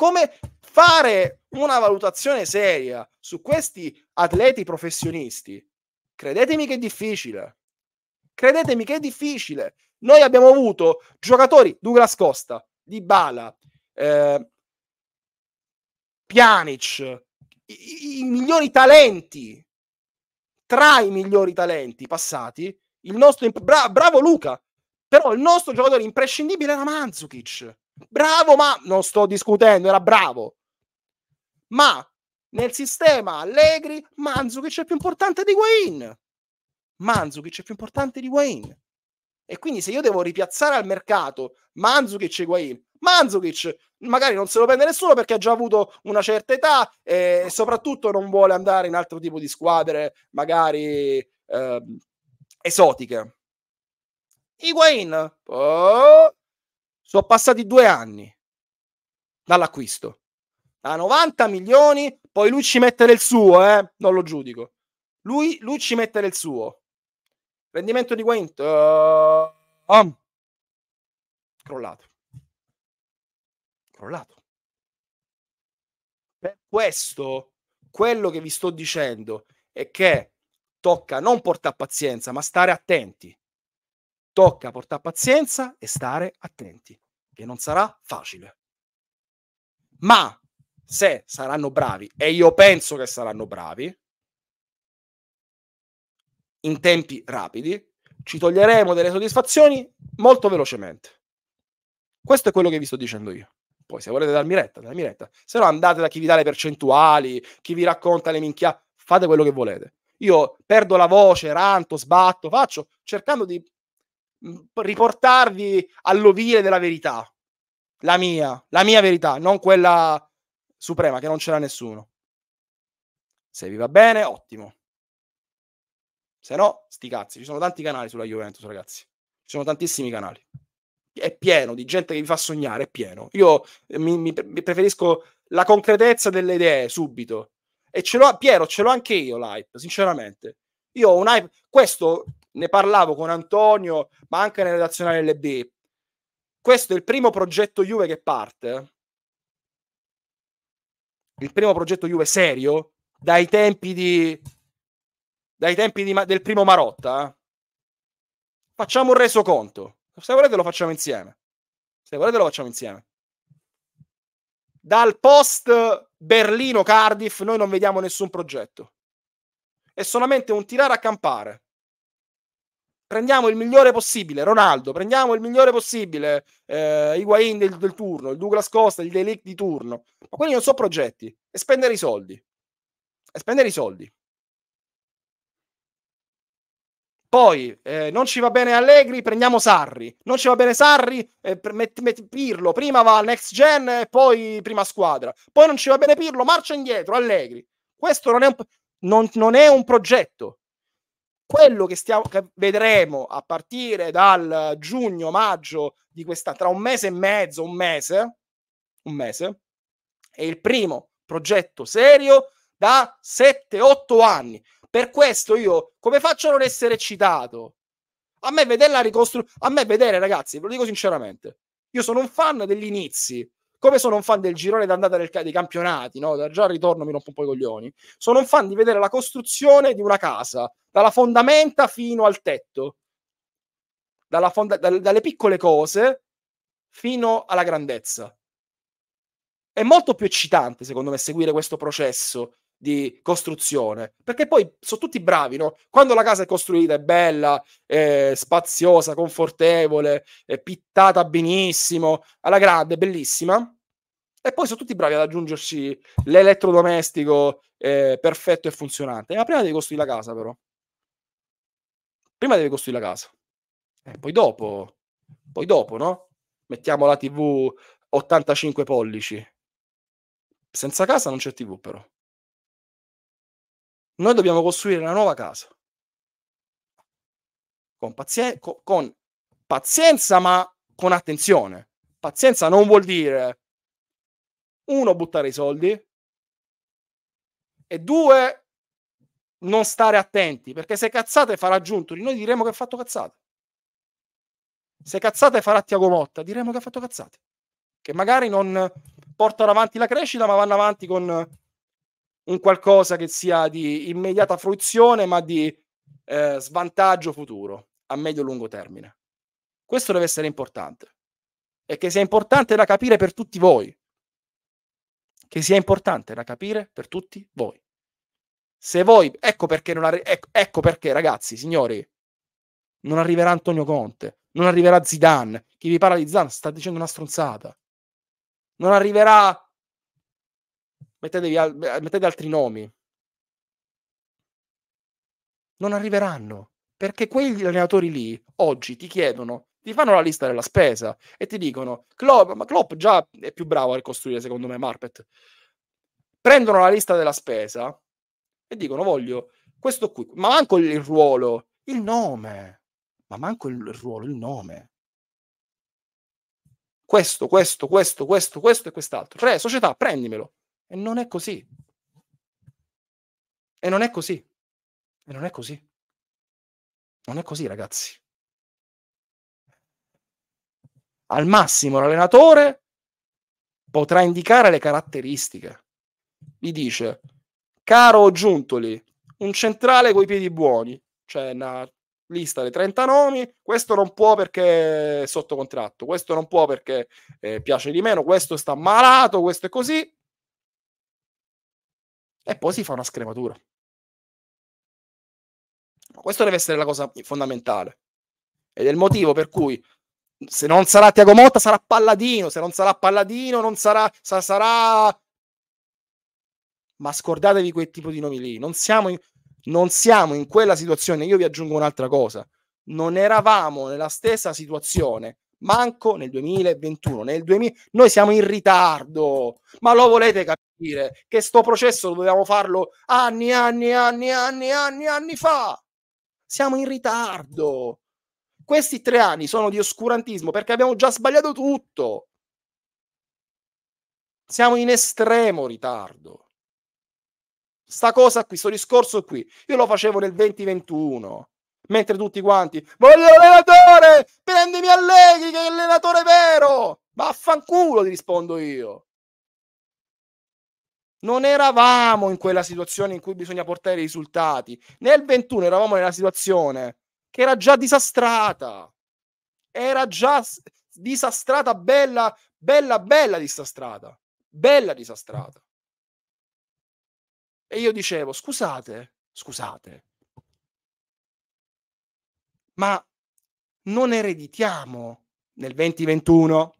come fare una valutazione seria su questi atleti professionisti, credetemi che è difficile. Credetemi che è difficile. Noi abbiamo avuto giocatori Douglas Costa, Di Bala, eh, Pjanic, i, i, migliori talenti, tra i migliori talenti passati, il nostro, bra- bravo Luca, però il nostro giocatore imprescindibile era Manzukic bravo, ma non sto discutendo, era bravo. Ma nel sistema Allegri, Manzukic è più importante di Guain. Manzukic è più importante di Guain. E quindi se io devo ripiazzare al mercato Manzukic e Guain, Manzukic magari non se lo prende nessuno perché ha già avuto una certa età e soprattutto non vuole andare in altro tipo di squadre magari eh, esotiche. Higuain, oh, sono passati due anni dall'acquisto. Da 90 milioni, poi lui ci mette del suo, eh? non lo giudico. Lui, lui ci mette del suo. Rendimento di Guaint. Uh, eh, um. Crollato. Crollato. Per questo, quello che vi sto dicendo è che tocca non portare pazienza, ma stare attenti. Tocca portare pazienza e stare attenti, che non sarà facile. Ma se saranno bravi, e io penso che saranno bravi, in tempi rapidi, ci toglieremo delle soddisfazioni molto velocemente. Questo è quello che vi sto dicendo io. Poi, se volete darmi retta, darmi retta. Se no, andate da chi vi dà le percentuali, chi vi racconta le minchia, fate quello che volete. Io perdo la voce, ranto, sbatto, faccio cercando di Mhmm, riportarvi all'ovile della verità. La mia, la mia verità, non quella suprema che non ce l'ha nessuno. Se vi va bene, ottimo. Se no, sti cazzi, ci sono tanti canali sulla Juventus, ragazzi. Ci sono tantissimi canali. È pieno di gente che vi fa sognare, è pieno. Io eh, mi, mi preferisco la concretezza delle idee subito. E ce l'ho, Piero, ce l'ho anche io l'hype, sinceramente. Io ho un hype, questo ne parlavo con Antonio, ma anche nella redazionale LB. Questo è il primo progetto Juve che parte. Il primo progetto Juve serio dai tempi di dai tempi di, del primo Marotta. Eh. Facciamo un resoconto. Se volete lo facciamo insieme. Se volete lo facciamo insieme. Dal post Berlino Cardiff noi non vediamo nessun progetto. È solamente un tirare a campare prendiamo il migliore possibile, Ronaldo, prendiamo il migliore possibile, eh, Higuain del, del turno, il Douglas Costa, il Delic di turno, ma quelli non sono progetti, e spendere i soldi, e spendere i soldi. Poi eh, non ci va bene Allegri, prendiamo Sarri. Non ci va bene Sarri, eh, met, met, Pirlo. Prima va next gen e poi prima squadra. Poi non ci va bene Pirlo, marcia indietro, Allegri. Questo non è un, non, non è un progetto quello che, stiamo, che vedremo a partire dal giugno-maggio di questa, tra un mese e mezzo, un mese, un mese, è il primo progetto serio da 7-8 anni. Per questo io, come faccio a non essere eccitato? A me vedere la ricostruzione, a me vedere ragazzi, ve lo dico sinceramente, io sono un fan degli inizi, come sono un fan del girone d'andata del, dei campionati, no? Da già al ritorno mi rompo un po' i coglioni. Sono un fan di vedere la costruzione di una casa, dalla fondamenta fino al tetto, fonda- dal- dalle piccole cose fino alla grandezza. È molto più eccitante, secondo me, seguire questo processo di costruzione, perché poi sono tutti bravi, no? Quando la casa è costruita, è bella, è spaziosa, confortevole, è pittata benissimo, alla grande, bellissima, e poi sono tutti bravi ad aggiungerci l'elettrodomestico eh, perfetto e funzionante. Ma eh, prima devi costruire la casa, però. Prima devi costruire la casa. Eh, poi dopo, poi dopo, no? Mettiamo la TV 85 pollici. Senza casa non c'è TV, però. Noi dobbiamo costruire una nuova casa. Con, pazienza, con, con pazienza ma con attenzione. Pazienza non vuol dire, uno, buttare i soldi e due, non stare attenti, perché se cazzate farà giunto, noi diremo che ha fatto cazzate. Se cazzate farà Tiago Motta, diremo che ha fatto cazzate. Che magari non portano avanti la crescita, ma vanno avanti con un qualcosa che sia di immediata fruizione, ma di eh, svantaggio futuro a medio-lungo termine. Questo deve essere importante. E che sia importante da capire per tutti voi. Che sia importante da capire per tutti voi. Se voi, ecco perché, non arri- ecco, ecco perché ragazzi, signori, non arriverà Antonio Conte, non arriverà Zidane. Chi vi parla di Zidane sta dicendo una stronzata. Non arriverà mettetevi al- mettete altri nomi. Non arriveranno, perché quegli allenatori lì oggi ti chiedono, ti fanno la lista della spesa e ti dicono, Klopp, ma Klopp già è più bravo a ricostruire secondo me Marpet. Prendono la lista della spesa e dicono voglio questo qui, ma manco il ruolo, il nome, ma manco il ruolo, il nome questo, questo, questo, questo, questo e quest'altro. Tre, società, prendimelo. E non è così. E non è così. E non è così. Non è così, ragazzi. Al massimo l'allenatore potrà indicare le caratteristiche. Gli dice, caro Giuntoli, un centrale coi piedi buoni, cioè una lista dei 30 nomi, questo non può perché è sotto contratto, questo non può perché eh, piace di meno, questo sta malato, questo è così e poi si fa una scrematura. Questo deve essere la cosa fondamentale. Ed è il motivo per cui mhmm, se non sarà Tiago Motta sarà Palladino, se non sarà Palladino non sarà, sa, sarà... Ma scordatevi quel tipo di nomi lì, non siamo, in, non siamo in quella situazione. Io vi aggiungo un'altra cosa, non eravamo nella stessa situazione manco nel 2021. Nel 2000... Noi siamo in ritardo, ma lo volete capire che sto processo dovevamo farlo anni, anni, anni, anni, anni, anni fa. Siamo in ritardo. Questi tre anni sono di oscurantismo perché abbiamo già sbagliato tutto. Siamo in estremo ritardo. Sta cosa qui, sto discorso qui, io lo facevo nel 2021 mentre tutti quanti voglio l'allenatore prendimi a lei vaffanculo, ti rispondo io. Non eravamo in quella situazione in cui bisogna portare i risultati. Nel 21 eravamo nella situazione che era già disastrata. Era già disastrata, bella, bella, bella disastrata. Bella disastrata. E io dicevo, scusate, scusate, ma non ereditiamo nel 2021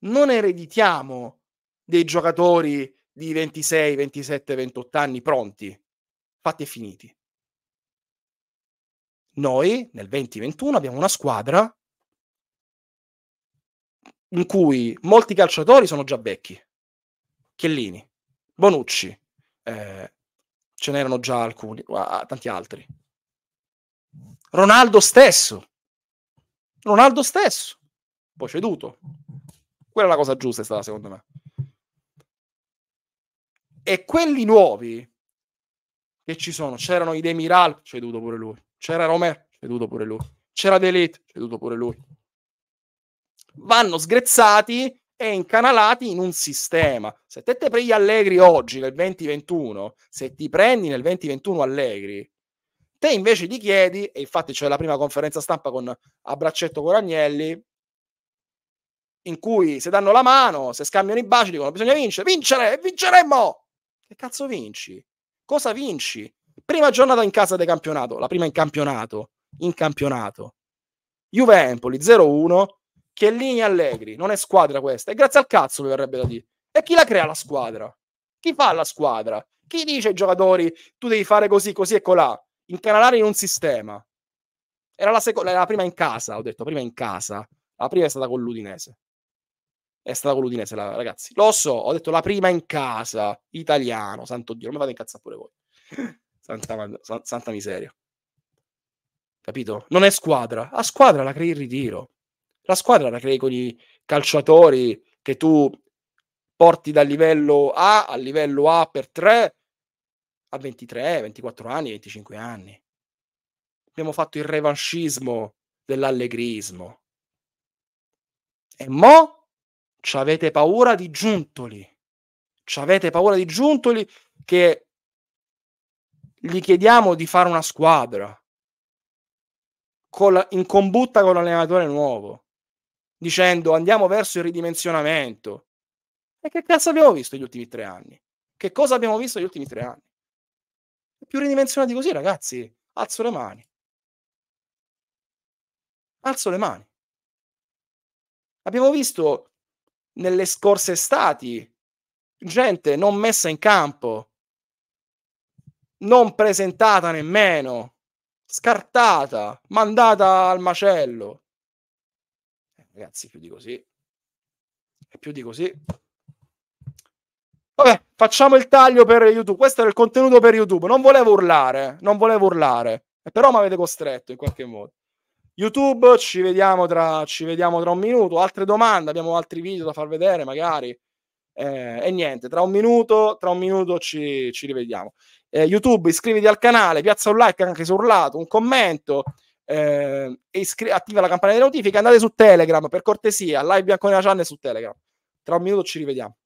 non ereditiamo dei giocatori di 26, 27, 28 anni pronti, fatti e finiti. Noi nel 2021 abbiamo una squadra in cui molti calciatori sono già vecchi. Chiellini, Bonucci, eh, ce n'erano già alcuni, ah, tanti altri. Ronaldo stesso. Ronaldo stesso, poi ceduto, quella è la cosa giusta, è stata, secondo me. E quelli nuovi che ci sono, c'erano i Demiral, ceduto pure lui. C'era Romer, ceduto pure lui. C'era Delete, ceduto pure lui. Vanno sgrezzati e incanalati in un sistema. Se te te prendi Allegri oggi nel 2021, se ti prendi nel 2021 Allegri, te invece gli chiedi, e infatti c'è la prima conferenza stampa con a braccetto con Agnelli, in cui se danno la mano, se scambiano i baci, dicono bisogna vincere, vincere, vinceremmo! Che cazzo vinci? Cosa vinci? Prima giornata in casa del campionato, la prima in campionato, in campionato. Juve Empoli 0-1, Chiellini Allegri, non è squadra questa, e grazie al cazzo mi verrebbe da dire. E chi la crea la squadra? Chi fa la squadra? Chi dice ai giocatori tu devi fare così, così e colà? Incanalare in un sistema. Era la, seco- la prima in casa, ho detto, prima in casa. La prima è stata con l'Udinese è stata con l'Udinese, la, ragazzi. Lo so, ho detto la prima in casa, italiano, santo Dio, non mi fate incazzare pure voi. Santa, santa miseria. Capito? Non è squadra. A squadra la crei il ritiro. La squadra la crei con i calciatori che tu porti dal livello A al livello A per 3 a 23, 24 anni, 25 anni. Abbiamo fatto il revanchismo dell'allegrismo. E mo' Ci avete paura di Giuntoli. Ci avete paura di Giuntoli che gli chiediamo di fare una squadra con la, in combutta con l'allenatore nuovo, dicendo andiamo verso il ridimensionamento. E che cazzo abbiamo visto negli ultimi tre anni? Che cosa abbiamo visto negli ultimi tre anni? Più ridimensionati così, ragazzi, alzo le mani. Alzo le mani. Abbiamo visto nelle scorse estati. Gente non messa in campo, non presentata nemmeno, scartata, mandata al macello. Eh, ragazzi, più di così. E più di così. Vabbè, facciamo il taglio per YouTube. Questo era il contenuto per YouTube. Non volevo urlare, non volevo urlare, però mi avete costretto in qualche modo. YouTube, ci vediamo, tra, ci vediamo tra un minuto. Altre domande, abbiamo altri video da far vedere magari. Eh, e niente, tra un minuto, tra un minuto ci, ci rivediamo. Eh, YouTube, iscriviti al canale, piazza un like anche se urlato, un commento. Eh, iscri- attiva la campanella di notifica. Andate su Telegram per cortesia, live bianco nella su Telegram. Tra un minuto ci rivediamo.